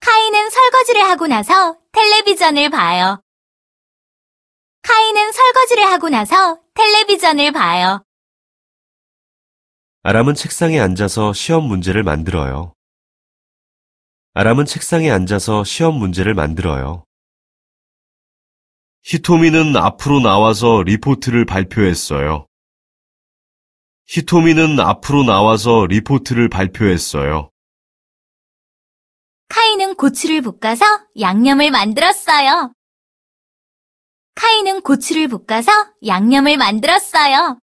카이는 설거지를 하고 나서 텔레비전을 봐요. 카이는 설거지를 하고 나서 텔레비전을 봐요. 아람은 책상에 앉아서 시험 문제를 만들어요. 아람은 책상에 앉아서 시험 문제를 만들어요. 히토미는 앞으로 나와서 리포트를 발표했어요. 히토미는 앞으로 나와서 리포트를 발표했어요. 카이는 고추를 볶아서 양념을 만들었어요. 카이는 고추를 볶아서 양념을 만들었어요.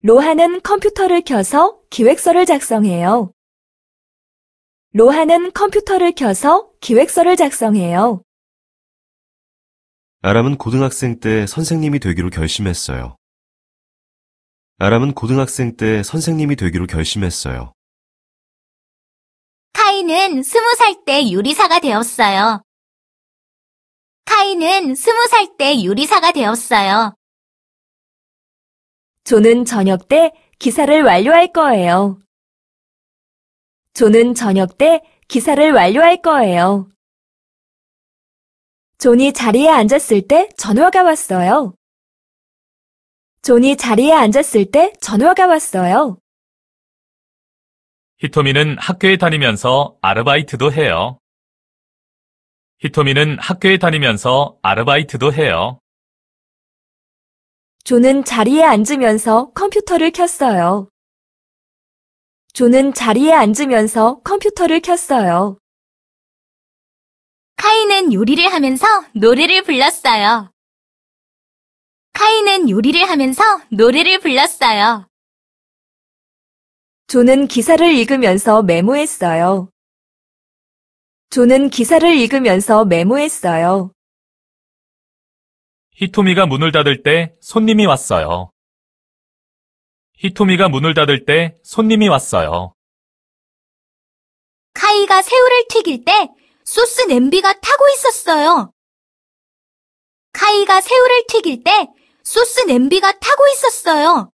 로하는 컴퓨터를 켜서 기획서를 작성해요. 로하는 컴퓨터를 켜서 기획서를 작성해요. 아람은 고등학생 때 선생님이 되기로 결심했어요. 아람은 고등학생 때 선생님이 되기로 결심했어요. 카이는 스무 살때 요리사가 되었어요. 카이는 스무 살때 요리사가 되었어요. 저는 저녁 때 기사를 완료할 거예요. 저는 저녁 때 기사를 완료할 거예요. 존이 자리에 앉았을 때 전화가 왔어요. 존이 자리에 앉았을 때 전화가 왔어요. 히토미는 학교에 다니면서 아르바이트도 해요. 히토미는 학교에 다니면서 아르바이트도 해요. 조는 자리에 앉으면서 컴퓨터를 켰어요. 조는 자리에 앉으면서 컴퓨터를 켰어요. 카이는 요리를 하면서 노래를 불렀어요. 카이는 요리를 하면서 노래를 불렀어요. 존은 기사를 읽으면서 메모했어요. 존은 기사를 읽으면서 메모했어요. 히토미가 문을 닫을 때 손님이 왔어요. 히토미가 문을 닫을 때 손님이 왔어요. 카이가 새우를 튀길 때 소스 냄비가 타고 있었어요. 카이가 새우를 튀길 때 소스 냄비가 타고 있었어요.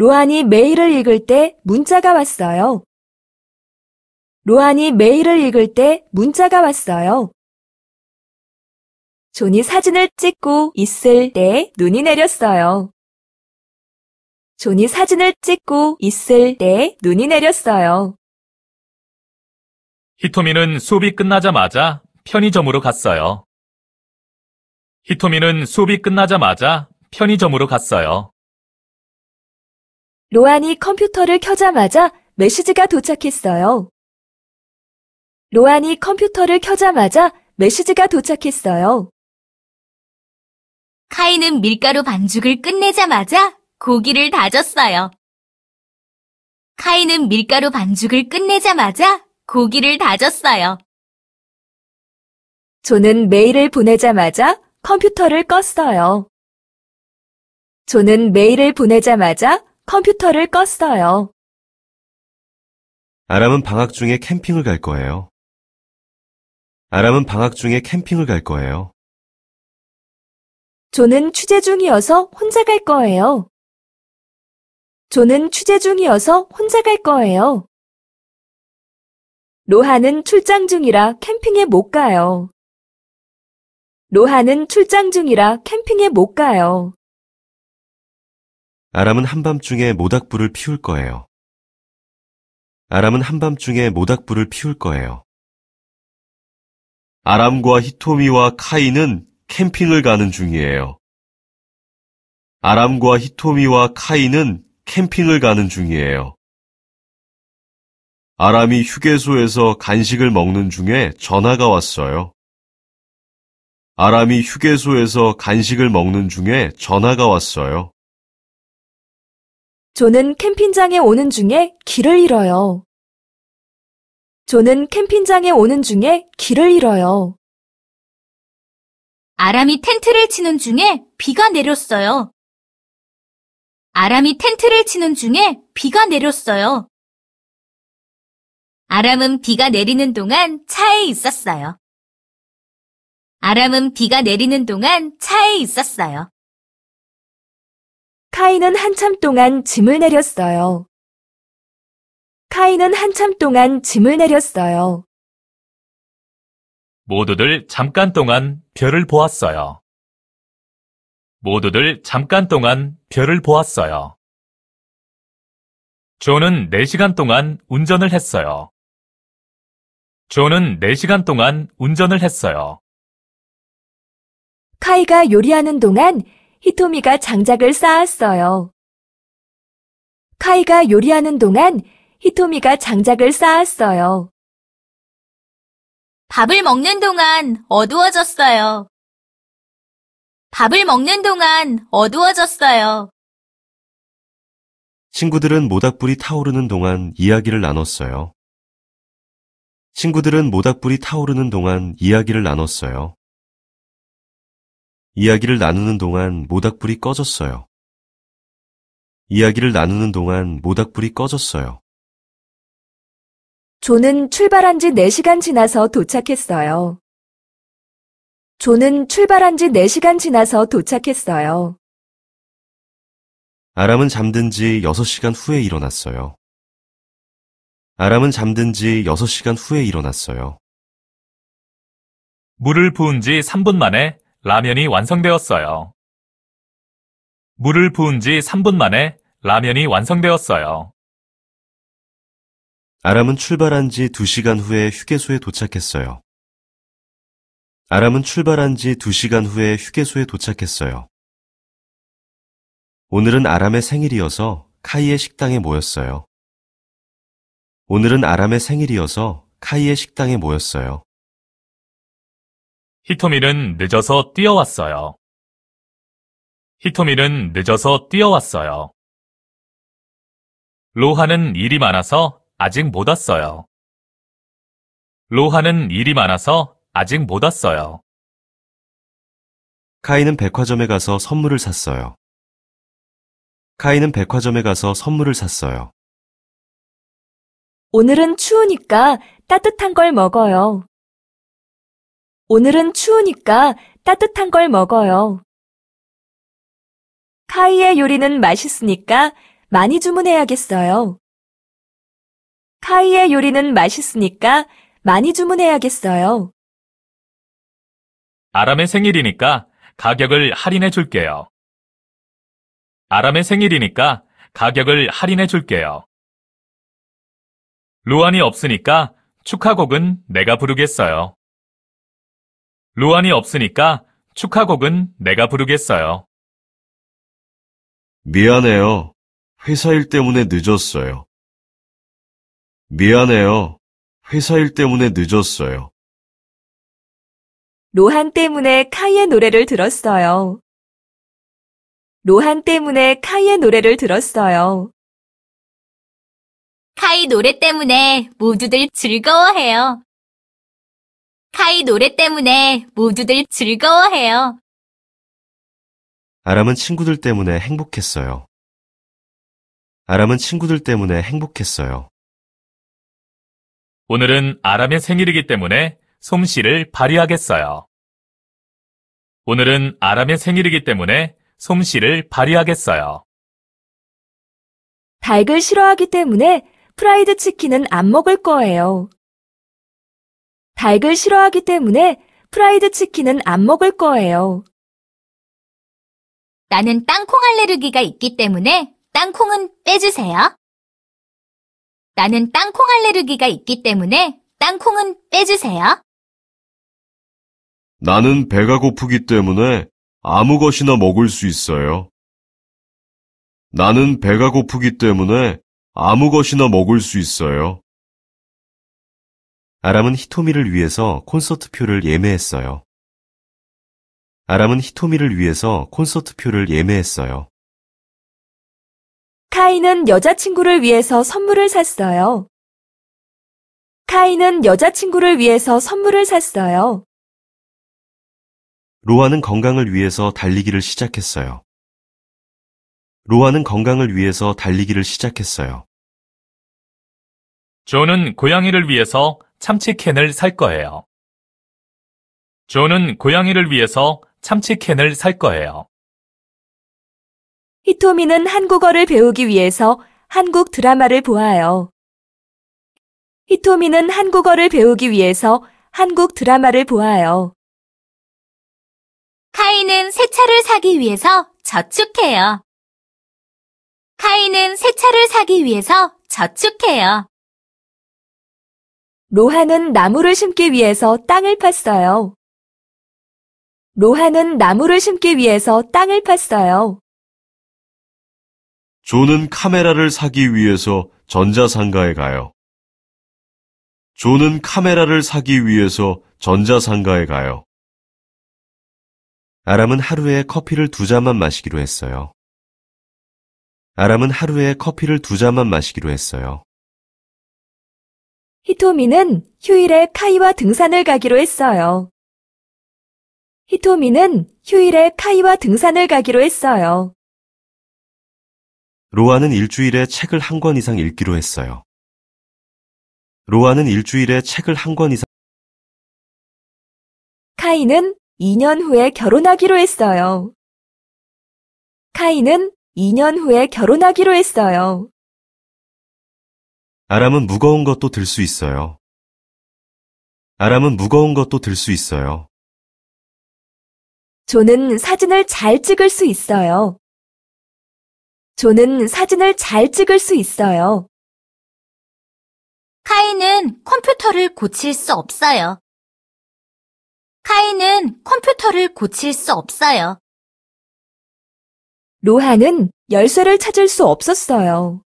로안이 메일을 읽을 때 문자가 왔어요. 로안이 메일을 읽을 때 문자가 왔어요. 존이 사진을 찍고 있을 때 눈이 내렸어요. 존이 사진을 찍고 있을 때 눈이 내렸어요. 히토미는 수업이 끝나자마자 편의점으로 갔어요. 히토미는 수업이 끝나자마자 편의점으로 갔어요. 로안이 컴퓨터를 켜자마자 메시지가 도착했어요. 로안이 컴퓨터를 켜자마자 메시지가 도착했어요. 카이는 밀가루 반죽을 끝내자마자 고기를 다졌어요. 카이는 밀가루 반죽을 끝내자마자 고기를 다졌어요. 저는 메일을 보내자마자 컴퓨터를 껐어요. 저는 메일을 보내자마자 컴퓨터를 껐어요. 아람은 방학 중에 캠핑을 갈 거예요. 아람은 방학 중에 캠핑을 갈 거예요. 저는 취재 중이어서 혼자 갈 거예요. 저는 취재 중이어서 혼자 갈 거예요. 로하는 출장 중이라 캠핑에 못 가요. 로하는 출장 중이라 캠핑에 못 가요. 아람은 한밤중에 모닥불을 피울 거예요. 아람은 한밤중에 모닥불을 피울 거예요. 아람과 히토미와 카이는 캠핑을 가는 중이에요. 아람과 히토미와 카이는 캠핑을 가는 중이에요. 아람이 휴게소에서 간식을 먹는 중에 전화가 왔어요. 아람이 휴게소에서 간식을 먹는 중에 전화가 왔어요. 저는 캠핑장에 오는 중에 길을 잃어요. 저는 캠핑장에 오는 중에 길을 잃어요. 아람이 텐트를 치는 중에 비가 내렸어요. 아람이 텐트를 치는 중에 비가 내렸어요. 아람은 비가 내리는 동안 차에 있었어요. 아람은 비가 내리는 동안 차에 있었어요. 카인은 한참 동안 짐을 내렸어요. 카인은 한참 동안 짐을 내렸어요. 모두들 잠깐 동안 별을 보았어요. 모두들 잠깐 동안 별을 보았어요. 존은 4시간 동안 운전을 했어요. 존은 4시간 동안 운전을 했어요. 카이가 요리하는 동안 히토미가 장작을 쌓았어요. 카이가 요리하는 동안 히토미가 장작을 쌓았어요. 밥을 먹는 동안 어두워졌어요. 밥을 먹는 동안 어두워졌어요. 친구들은 모닥불이 타오르는 동안 이야기를 나눴어요. 친구들은 모닥불이 타오르는 동안 이야기를 나눴어요. 이야기를 나누는 동안 모닥불이 꺼졌어요. 이야기를 나누는 동안 모닥불이 꺼졌어요. 존은 출발한 지 4시간 지나서 도착했어요. 존은 출발한 지 4시간 지나서 도착했어요. 아람은 잠든 지 6시간 후에 일어났어요. 아람은 잠든 지 6시간 후에 일어났어요. 물을 부은 지 3분 만에 라면이 완성되었어요. 물을 부은 지 3분 만에 라면이 완성되었어요. 아람은 출발한 지 2시간 후에 휴게소에 도착했어요. 아람은 출발한 지 2시간 후에 휴게소에 도착했어요. 오늘은 아람의 생일이어서 카이의 식당에 모였어요. 오늘은 아람의 생일이어서 카이의 식당에 모였어요. 히토밀은 늦어서 뛰어왔어요. 히토밀은 늦어서 뛰어왔어요. 로하는 일이 많아서 아직 못 왔어요. 로하는 일이 많아서 아직 못 왔어요. 카이는 백화점에 가서 선물을 샀어요. 카이는 백화점에 가서 선물을 샀어요. 오늘은 추우니까 따뜻한 걸 먹어요. 오늘은 추우니까 따뜻한 걸 먹어요. 카이의 요리는 맛있으니까 많이 주문해야겠어요. 카이의 요리는 맛있으니까 많이 주문해야겠어요. 아람의 생일이니까 가격을 할인해 줄게요. 아람의 생일이니까 가격을 할인해 줄게요. 루안이 없으니까 축하곡은 내가 부르겠어요. 로안이 없으니까 축하곡은 내가 부르겠어요. 미안해요. 회사 일 때문에 늦었어요. 미안해요. 회사 일 때문에 늦었어요. 로한 때문에 카이의 노래를 들었어요. 로한 때문에 카이의 노래를 들었어요. 카이 노래 때문에 모두들 즐거워해요. 카이 노래 때문에 모두들 즐거워해요. 아람은 친구들 때문에 행복했어요. 아람은 친구들 때문에 행복했어요. 오늘은 아람의 생일이기 때문에 솜씨를 발휘하겠어요. 오늘은 아람의 생일이기 때문에 솜씨를 발휘하겠어요. 닭을 싫어하기 때문에 프라이드 치킨은 안 먹을 거예요. 닭을 싫어하기 때문에 프라이드 치킨은 안 먹을 거예요. 나는 땅콩 알레르기가 있기 때문에 땅콩은 빼주세요. 나는 땅콩 알레르기가 있기 때문에 땅콩은 빼주세요. 나는 배가 고프기 때문에 아무 것이나 먹을 수 있어요. 나는 배가 고프기 때문에 아무 것이나 먹을 수 있어요. 아람은 히토미를 위해서 콘서트표를 예매했어요. 아람은 히토미를 위해서 콘서트표를 예매했어요. 카이는 여자친구를 위해서 선물을 샀어요. 카이는 여자친구를 위해서 선물을 샀어요. 로아는 건강을 위해서 달리기를 시작했어요. 로아는 건강을 위해서 달리기를 시작했어요. 존은 고양이를 위해서 참치캔을 살 거예요. 존은 고양이를 위해서 참치캔을 살 거예요. 히토미는 한국어를 배우기 위해서 한국 드라마를 보아요. 히토미는 한국어를 배우기 위해서 한국 드라마를 보아요. 카이는 새 차를 사기 위해서 저축해요. 카이는 새 차를 사기 위해서 저축해요. 로하는 나무를 심기 위해서 땅을 팠어요. 로하는 나무를 심기 위해서 땅을 팠어요. 존은 카메라를 사기 위해서 전자상가에 가요. 존은 카메라를 사기 위해서 전자상가에 가요. 아람은 하루에 커피를 두 잔만 마시기로 했어요. 아람은 하루에 커피를 두 잔만 마시기로 했어요. 히토미는 휴일에 카이와 등산을 가기로 했어요. 히토미는 휴일에 카이와 등산을 가기로 했어요. 로아는 일주일에 책을 한 권 이상 읽기로 했어요. 로아는 일주일에 책을 한 권 이상 카이는 2년 후에 결혼하기로 했어요. 카이는 2년 후에 결혼하기로 했어요. 아람은 무거운 것도 들 수 있어요. 아람은 무거운 것도 들 수 있어요. 저는 사진을 잘 찍을 수 있어요. 저는 사진을 잘 찍을 수 있어요. 카이는 컴퓨터를 고칠 수 없어요. 카이는 컴퓨터를 고칠 수 없어요. 로하는 열쇠를 찾을 수 없었어요.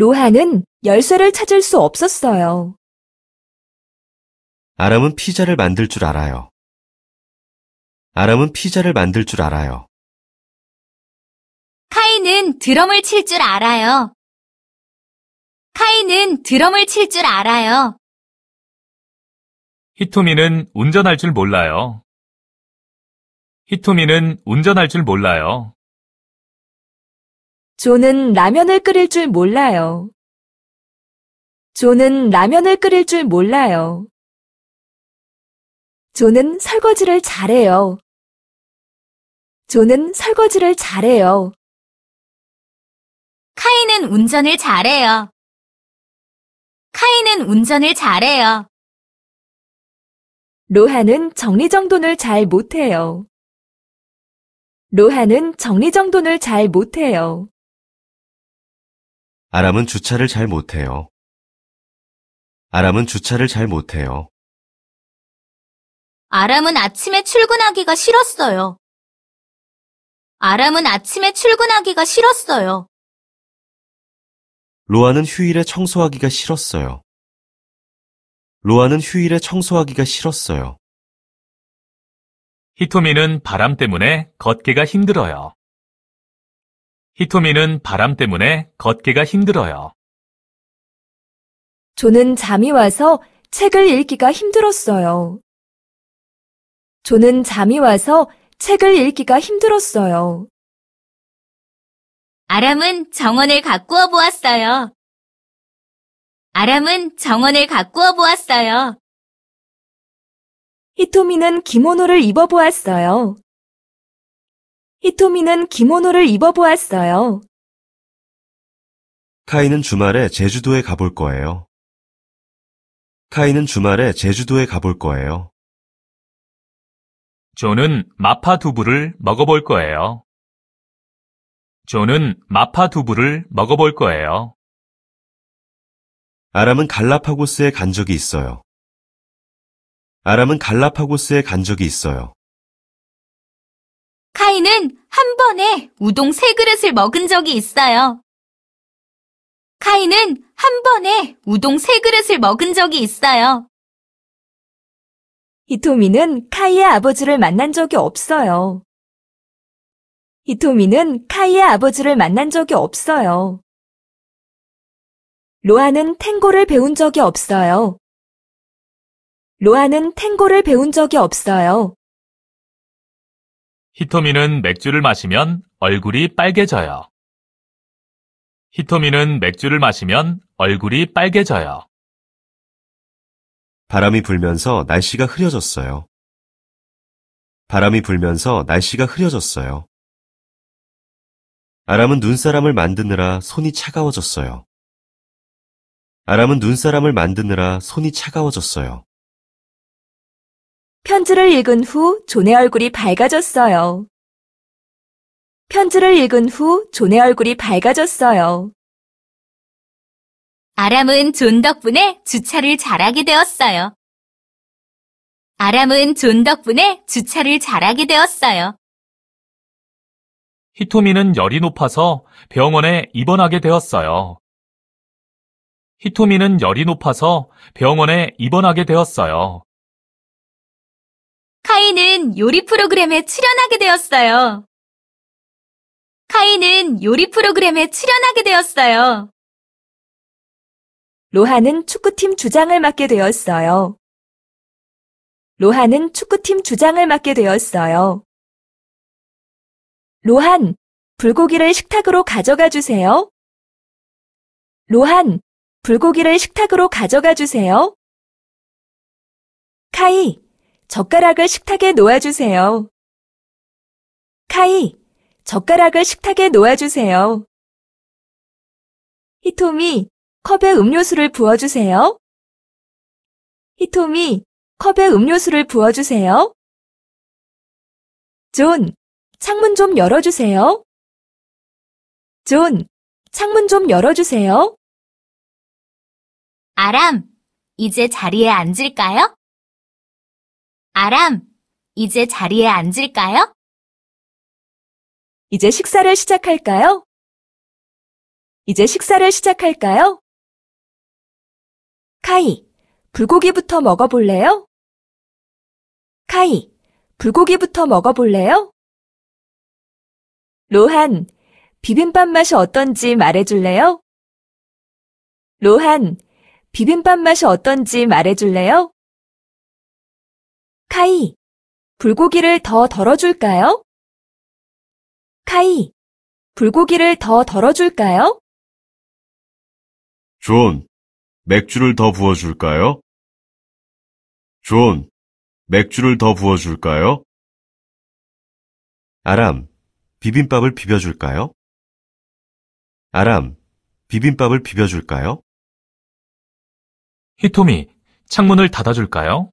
로한은 열쇠를 찾을 수 없었어요. 아람은 피자를 만들 줄 알아요. 아람은 피자를 만들 줄 알아요. 카이는 드럼을 칠 줄 알아요. 카이는 드럼을 칠 줄 알아요. 히토미는 운전할 줄 몰라요. 히토미는 운전할 줄 몰라요. 저는 라면을 끓일 줄 몰라요. 저는 라면을 끓일 줄 몰라요. 저는 설거지를 잘해요. 저는 설거지를 잘해요. 카이는 운전을 잘해요. 카이는 운전을 잘해요. 로하는 정리정돈을 잘 못해요. 로하는 정리정돈을 잘 못해요. 아람은 주차를 잘 못해요. 아람은 주차를 잘 못해요. 아람은 아침에 출근하기가 싫었어요. 아람은 아침에 출근하기가 싫었어요. 로아는 휴일에 청소하기가 싫었어요. 로아는 휴일에 청소하기가 싫었어요. 히토미는 바람 때문에 걷기가 힘들어요. 히토미는 바람 때문에 걷기가 힘들어요. 저는 잠이 와서 책을 읽기가 힘들었어요. 저는 잠이 와서 책을 읽기가 힘들었어요. 아람은 정원을 가꾸어 보았어요. 아람은 정원을 가꾸어 보았어요. 히토미는 기모노를 입어보았어요. 히토미는 기모노를 입어보았어요. 카이는 주말에 제주도에 가볼 거예요. 카이는 주말에 제주도에 가볼 거예요. 저는 마파 두부를 먹어볼 거예요. 저는 마파 두부를 먹어볼 거예요. 아람은 갈라파고스에 간 적이 있어요. 아람은 갈라파고스에 간 적이 있어요. 카이는 한 번에 우동 세 그릇을 먹은 적이 있어요. 카이는 한 번에 우동 세 그릇을 먹은 적이 있어요. 이토미는 카이의 아버지를 만난 적이 없어요. 이토미는 카이의 아버지를 만난 적이 없어요. 로아는 탱고를 배운 적이 없어요. 로아는 탱고를 배운 적이 없어요. 히토미는 맥주를 마시면 얼굴이 빨개져요. 히토미는 맥주를 마시면 얼굴이 빨개져요. 바람이 불면서 날씨가 흐려졌어요. 바람이 불면서 날씨가 흐려졌어요. 아람은 눈사람을 만드느라 손이 차가워졌어요. 아람은 눈사람을 만드느라 손이 차가워졌어요. 편지를 읽은 후 존의 얼굴이 밝아졌어요. 편지를 읽은 후 존의 얼굴이 밝아졌어요. 아람은 존 덕분에 주차를 잘하게 되었어요. 아람은 존 덕분에 주차를 잘하게 되었어요. 히토미는 열이 높아서 병원에 입원하게 되었어요. 히토미는 열이 높아서 병원에 입원하게 되었어요. 카이는 요리 프로그램에 출연하게 되었어요. 카이는 요리 프로그램에 출연하게 되었어요. 로하는 축구팀 주장을 맡게 되었어요. 로하는 축구팀 주장을 맡게 되었어요. 로한, 불고기를 식탁으로 가져가 주세요. 로한, 불고기를 식탁으로 가져가 주세요. 카이, 젓가락을 식탁에 놓아주세요. 카이, 젓가락을 식탁에 놓아주세요. 히토미, 컵에 음료수를 부어주세요. 히토미, 컵에 음료수를 부어주세요. 존, 창문 좀 열어주세요. 존, 창문 좀 열어주세요. 아람, 이제 자리에 앉을까요? 아람, 이제 자리에 앉을까요? 이제 식사를 시작할까요? 이제 식사를 시작할까요? 카이, 불고기부터 먹어볼래요? 카이, 불고기부터 먹어볼래요? 로한, 비빔밥 맛이 어떤지 말해줄래요? 로한, 비빔밥 맛이 어떤지 말해줄래요? 카이, 불고기를 더 덜어줄까요? 카이, 불고기를 더 덜어줄까요? 존, 맥주를 더 부어줄까요? 존, 맥주를 더 부어줄까요? 아람, 비빔밥을 비벼줄까요? 아람, 비빔밥을 비벼줄까요? 히토미, 창문을 닫아줄까요?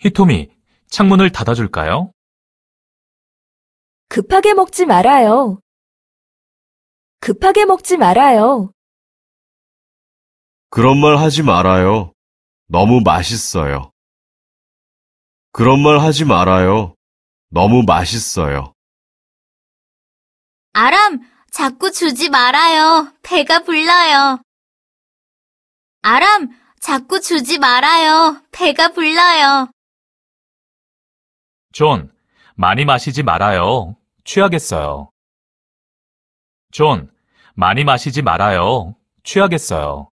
히토미, 창문을 닫아줄까요? 급하게 먹지 말아요. 급하게 먹지 말아요. 그런 말 하지 말아요. 너무 맛있어요. 그런 말 하지 말아요. 너무 맛있어요. 아람, 자꾸 주지 말아요. 배가 불러요. 아람, 자꾸 주지 말아요. 배가 불러요. 존, 많이 마시지 말아요. 취하겠어요. 존, 많이 마시지 말아요. 취하겠어요.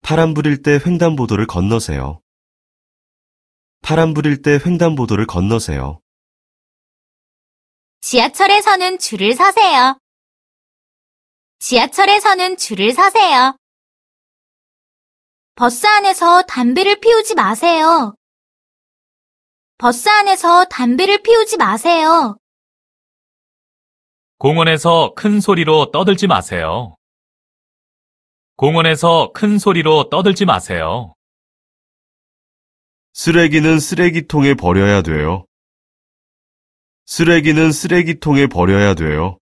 파란 부릴 때 횡단보도를 건너세요. 파란 부릴 때 횡단보도를 건너세요. 지하철에서는 줄을 서세요. 지하철에서는 줄을 서세요. 버스 안에서 담배를 피우지 마세요. 버스 안에서 담배를 피우지 마세요. 공원에서 큰 소리로 떠들지 마세요. 공원에서 큰 소리로 떠들지 마세요. 쓰레기는 쓰레기통에 버려야 돼요. 쓰레기는 쓰레기통에 버려야 돼요.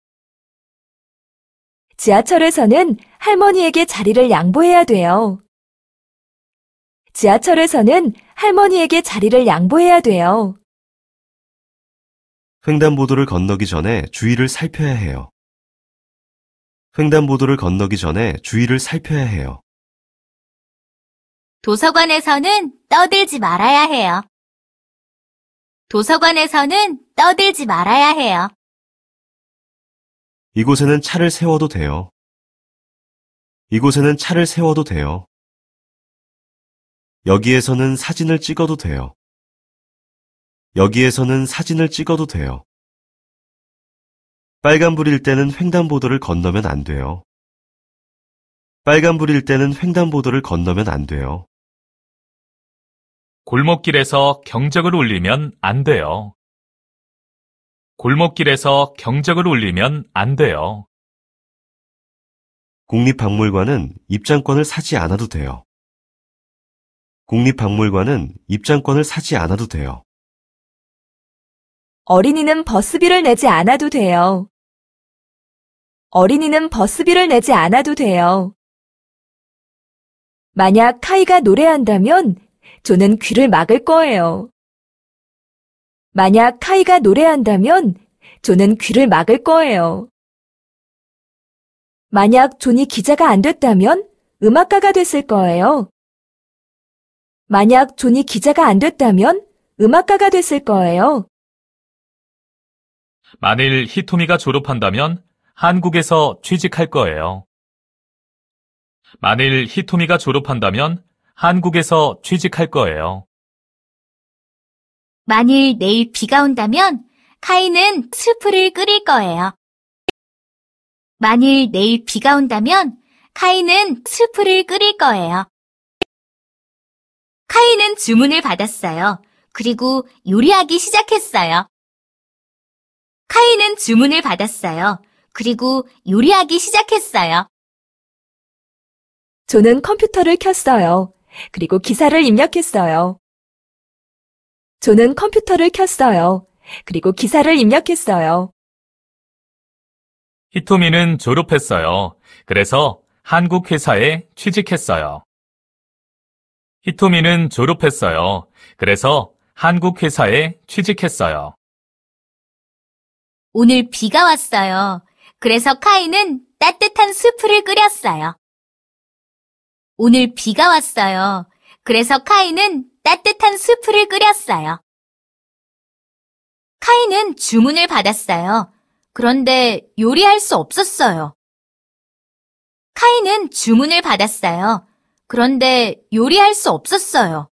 지하철에서는 할머니에게 자리를 양보해야 돼요. 지하철에서는 할머니에게 자리를 양보해야 돼요. 횡단보도를 건너기 전에 주의를 살펴야 해요. 횡단보도를 건너기 전에 주의를 살펴야 해요. 도서관에서는 떠들지 말아야 해요. 도서관에서는 떠들지 말아야 해요. 이곳에는 차를 세워도 돼요. 이곳에는 차를 세워도 돼요. 여기에서는 사진을 찍어도 돼요. 여기에서는 사진을 찍어도 돼요. 빨간불일 때는 횡단보도를 건너면 안 돼요. 빨간불일 때는 횡단보도를 건너면 안 돼요. 골목길에서 경적을 울리면 안 돼요. 골목길에서 경적을 울리면 안 돼요. 국립박물관은 입장권을 사지 않아도 돼요. 국립박물관은 입장권을 사지 않아도 돼요. 어린이는 버스비를 내지 않아도 돼요. 어린이는 버스비를 내지 않아도 돼요. 만약 카이가 노래한다면 저는 귀를 막을 거예요. 만약 카이가 노래한다면 저는 귀를 막을 거예요. 만약 존이 기자가 안 됐다면 음악가가 됐을 거예요. 만약 존이 기자가 안 됐다면 음악가가 됐을 거예요. 만일 히토미가 졸업한다면 한국에서 취직할 거예요. 만일 히토미가 졸업한다면 한국에서 취직할 거예요. 만일 내일 비가 온다면 카이는 수프를 끓일 거예요. 만일 내일 비가 온다면 카이는 수프를 끓일 거예요. 카이는 주문을 받았어요. 그리고 요리하기 시작했어요. 카이는 주문을 받았어요. 그리고 요리하기 시작했어요. 저는 컴퓨터를 켰어요. 그리고 기사를 입력했어요. 저는 컴퓨터를 켰어요. 그리고 기사를 입력했어요. 히토미는 졸업했어요. 그래서 한국 회사에 취직했어요. 히토미는 졸업했어요. 그래서 한국 회사에 취직했어요. 오늘 비가 왔어요. 그래서 카이는 따뜻한 수프를 끓였어요. 오늘 비가 왔어요. 그래서 카이는 따뜻한 수프를 끓였어요. 카이는 주문을 받았어요. 그런데 요리할 수 없었어요. 카이는 주문을 받았어요. 그런데 요리할 수 없었어요.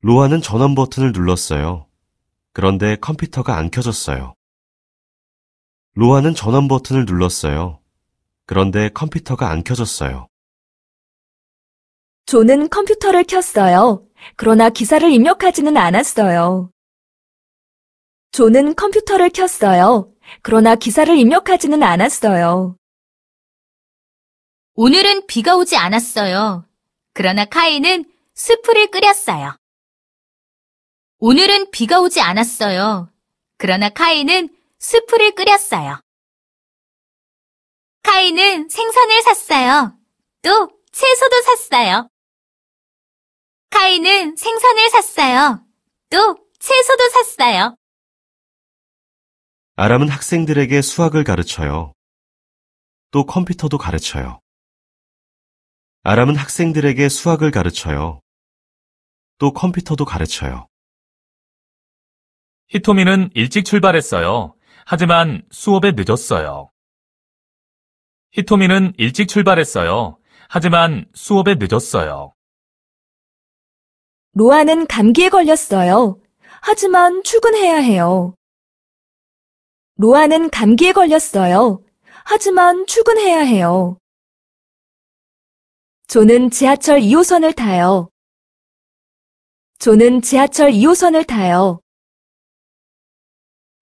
로아는 전원 버튼을 눌렀어요. 그런데 컴퓨터가 안 켜졌어요. 로아는 전원 버튼을 눌렀어요. 그런데 컴퓨터가 안 켜졌어요. 존은 컴퓨터를 켰어요. 그러나 기사를 입력하지는 않았어요. 존은 컴퓨터를 켰어요. 그러나 기사를 입력하지는 않았어요. 오늘은 비가 오지 않았어요. 그러나 카이는 스프를 끓였어요. 오늘은 비가 오지 않았어요. 그러나 카이는 스프를 끓였어요. 카이는 생선을 샀어요. 또 채소도 샀어요. 카이는 생선을 샀어요. 또 채소도 샀어요. 아람은 학생들에게 수학을 가르쳐요. 또 컴퓨터도 가르쳐요. 아람은 학생들에게 수학을 가르쳐요. 또 컴퓨터도 가르쳐요. 히토미는 일찍 출발했어요. 하지만 수업에 늦었어요. 히토미는 일찍 출발했어요. 하지만 수업에 늦었어요. 로아는 감기에 걸렸어요. 하지만 출근해야 해요. 로아는 감기에 걸렸어요. 하지만 출근해야 해요. 저는 지하철 2호선을 타요. 저는 지하철 2호선을 타요.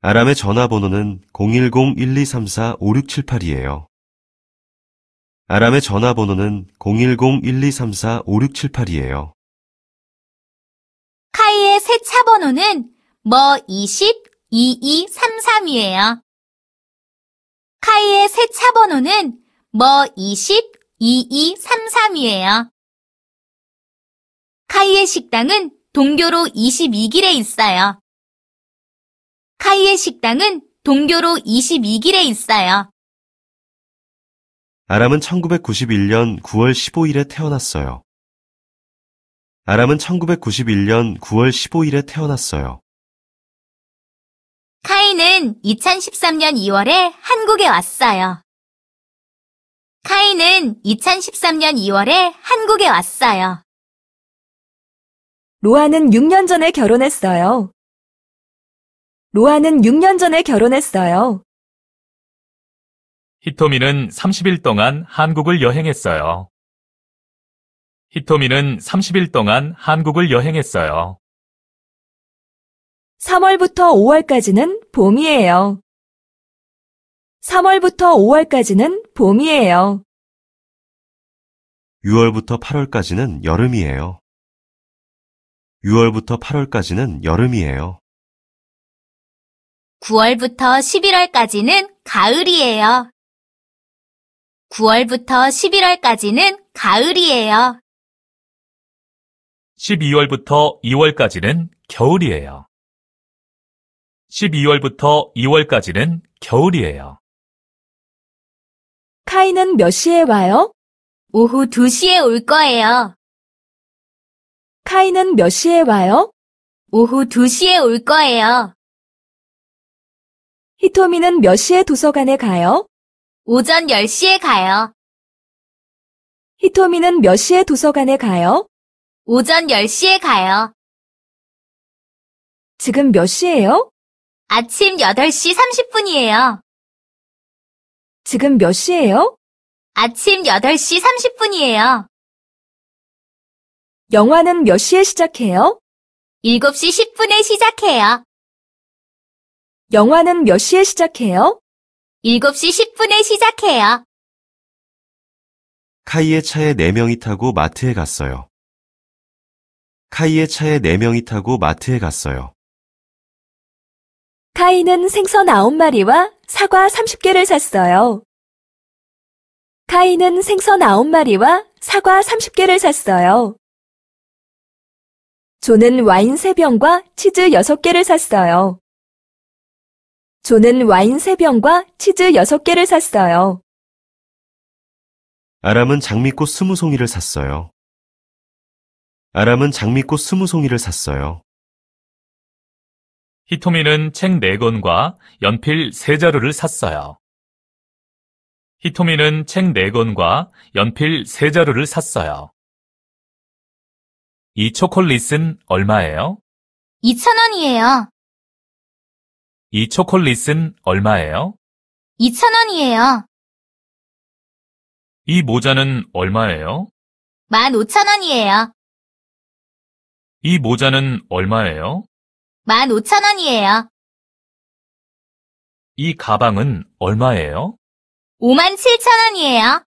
아람의 전화번호는 010-1234-5678이에요. 아람의 전화번호는 010-1234-5678이에요. 카이의 새차 번호는 뭐 20, 2233이에요. 카이의 새차 번호는 뭐 20, 2233이에요. 카이의 식당은 동교로 22길에 있어요. 카이의 식당은 동교로 22길에 있어요. 아람은 1991년 9월 15일에 태어났어요. 아람은 1991년 9월 15일에 태어났어요. 카이는 2013년 2월에 한국에 왔어요. 카이는 2013년 2월에 한국에 왔어요. 로아는 6년 전에 결혼했어요. 로아는 6년 전에 결혼했어요. 히토미는 30일 동안 한국을 여행했어요. 히토미는 30일 동안 한국을 여행했어요. 3월부터 5월까지는 봄이에요. 3월부터 5월까지는 봄이에요. 6월부터 8월까지는 여름이에요. 6월부터 8월까지는 여름이에요. 9월부터 11월까지는 가을이에요. 9월부터 11월까지는 가을이에요. 12월부터 2월까지는 겨울이에요. 12월부터 2월까지는 겨울이에요. 카이는 몇 시에 와요? 오후 2시에 올 거예요. 카이는 몇 시에 와요? 오후 2시에 올 거예요. 히토미는 몇 시에 도서관에 가요? 오전 10시에 가요. 히토미는 몇 시에 도서관에 가요? 오전 10시에 가요. 지금 몇 시예요? 아침 8시 30분이에요. 지금 몇 시예요? 아침 8시 30분이에요. 영화는 몇 시에 시작해요? 7시 10분에 시작해요. 영화는 몇 시에 시작해요? 7시 10분에 시작해요. 카이의 차에 네명이 타고 마트에 갔어요. 카이의 차에 네명이 타고 마트에 갔어요. 카이는 생선 9마리와 사과 30개를 샀어요. 카이는 생선 9마리와 사과 30개를 샀어요. 존은 와인 3병과 치즈 6개를 샀어요. 존은 와인 3병과 치즈 6개를 샀어요. 아람은 장미꽃 20송이를 샀어요. 아람은 장미꽃 20송이를 샀어요. 히토미는 책 4권과 연필 3자루를 샀어요. 히토미는 책 4권과 연필 3자루를 샀어요. 이 초콜릿은 얼마예요? 2,000원이에요. 이 초콜릿은 얼마예요? 2,000원이에요. 이 모자는 얼마예요? 15,000원이에요. 이 모자는 얼마예요? 15,000원이에요. 이 가방은 얼마예요? 57,000원이에요.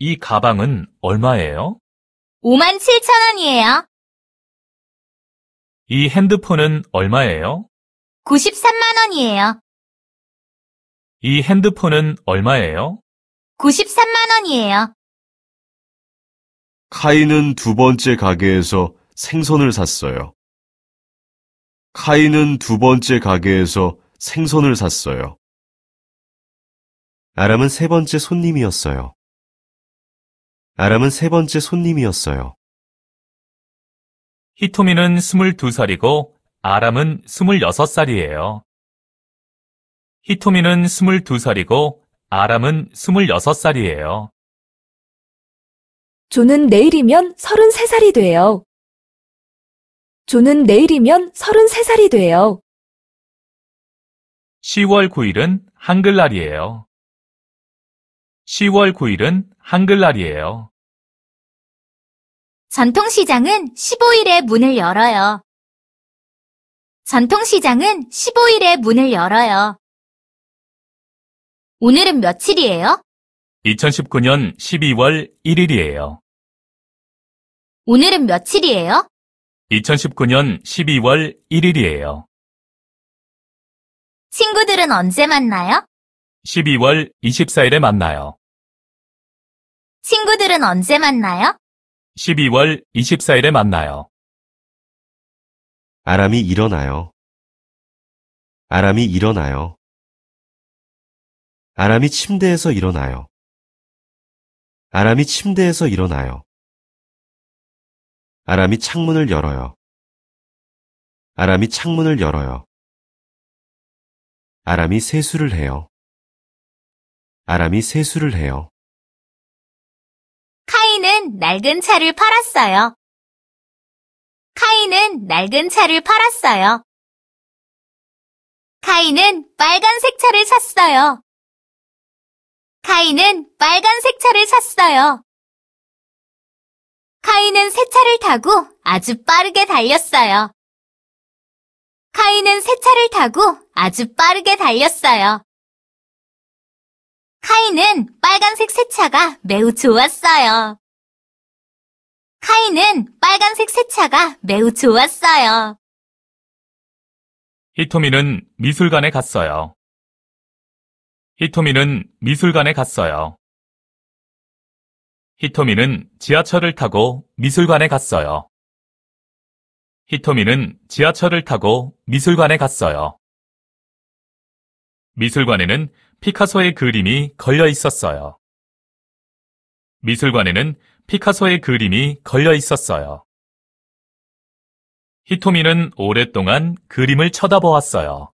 이 가방은 얼마예요? 57,000원이에요. 이 핸드폰은 얼마예요? 93만원이에요. 이 핸드폰은 얼마예요? 93만원이에요. 카이는 두 번째 가게에서 생선을 샀어요. 카이는 두 번째 가게에서 생선을 샀어요. 아람은 세 번째 손님이었어요. 아람은 세 번째 손님이었어요. 히토미는 22살이고 아람은 26살이에요. 히토미는 22살이고 아람은 26살이에요. 조는 내일이면 33살이 돼요. 저는 내일이면 33살이 돼요. 10월 9일은 한글날이에요. 10월 9일은 한글날이에요. 전통시장은 15일에 문을 열어요. 전통시장은 15일에 문을 열어요. 오늘은 며칠이에요? 2019년 12월 1일이에요. 오늘은 며칠이에요? 2019년 12월 1일이에요. 친구들은 언제 만나요? 12월 24일에 만나요. 친구들은 언제 만나요? 12월 24일에 만나요. 아람이 일어나요. 아람이 일어나요. 아람이 침대에서 일어나요. 아람이 침대에서 일어나요. 아람이 창문을 열어요. 아람이 창문을 열어요. 아람이 세수를 해요. 아람이 세수를 해요. 카이는 낡은 차를 팔았어요. 카이는 낡은 차를 팔았어요. 카이는 빨간색 차를 샀어요. 카이는 빨간색 차를 샀어요. 카이는 새 차를 타고 아주 빠르게 달렸어요. 카이는 새 차를 타고 아주 빠르게 달렸어요. 카이는 빨간색 새 차가 매우 좋았어요. 카이는 빨간색 새 차가 매우 좋았어요. 히토미는 미술관에 갔어요. 히토미는 미술관에 갔어요. 히토미는 지하철을 타고 미술관에 갔어요. 히토미는 지하철을 타고 미술관에 갔어요. 미술관에는 피카소의 그림이 걸려 있었어요. 미술관에는 피카소의 그림이 걸려 있었어요. 히토미는 오랫동안 그림을 쳐다보았어요.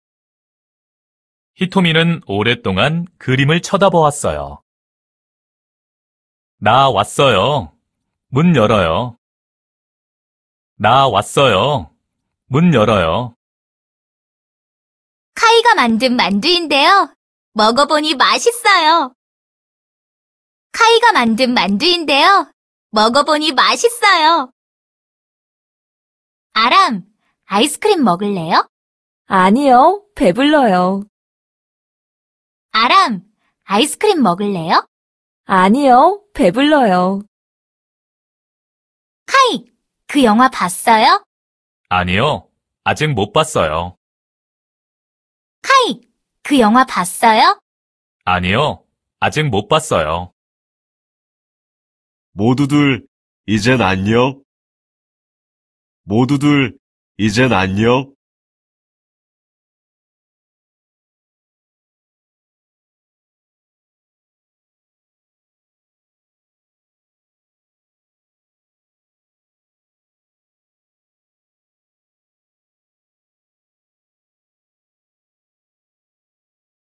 히토미는 오랫동안 그림을 쳐다보았어요. 나 왔어요. 문 열어요. 나 왔어요. 문 열어요. 카이가 만든 만두인데요. 먹어보니 맛있어요. 카이가 만든 만두인데요. 먹어보니 맛있어요. 아람, 아이스크림 먹을래요? 아니요, 배불러요. 아람, 아이스크림 먹을래요? 아니요, 배불러요. 하이그 영화 봤어요? 아니요, 아직 못 봤어요. 하이그 영화 봤어요? 아니요, 아직 못 봤어요. 모두들 이젠 안녕. 모두들 이젠 안녕.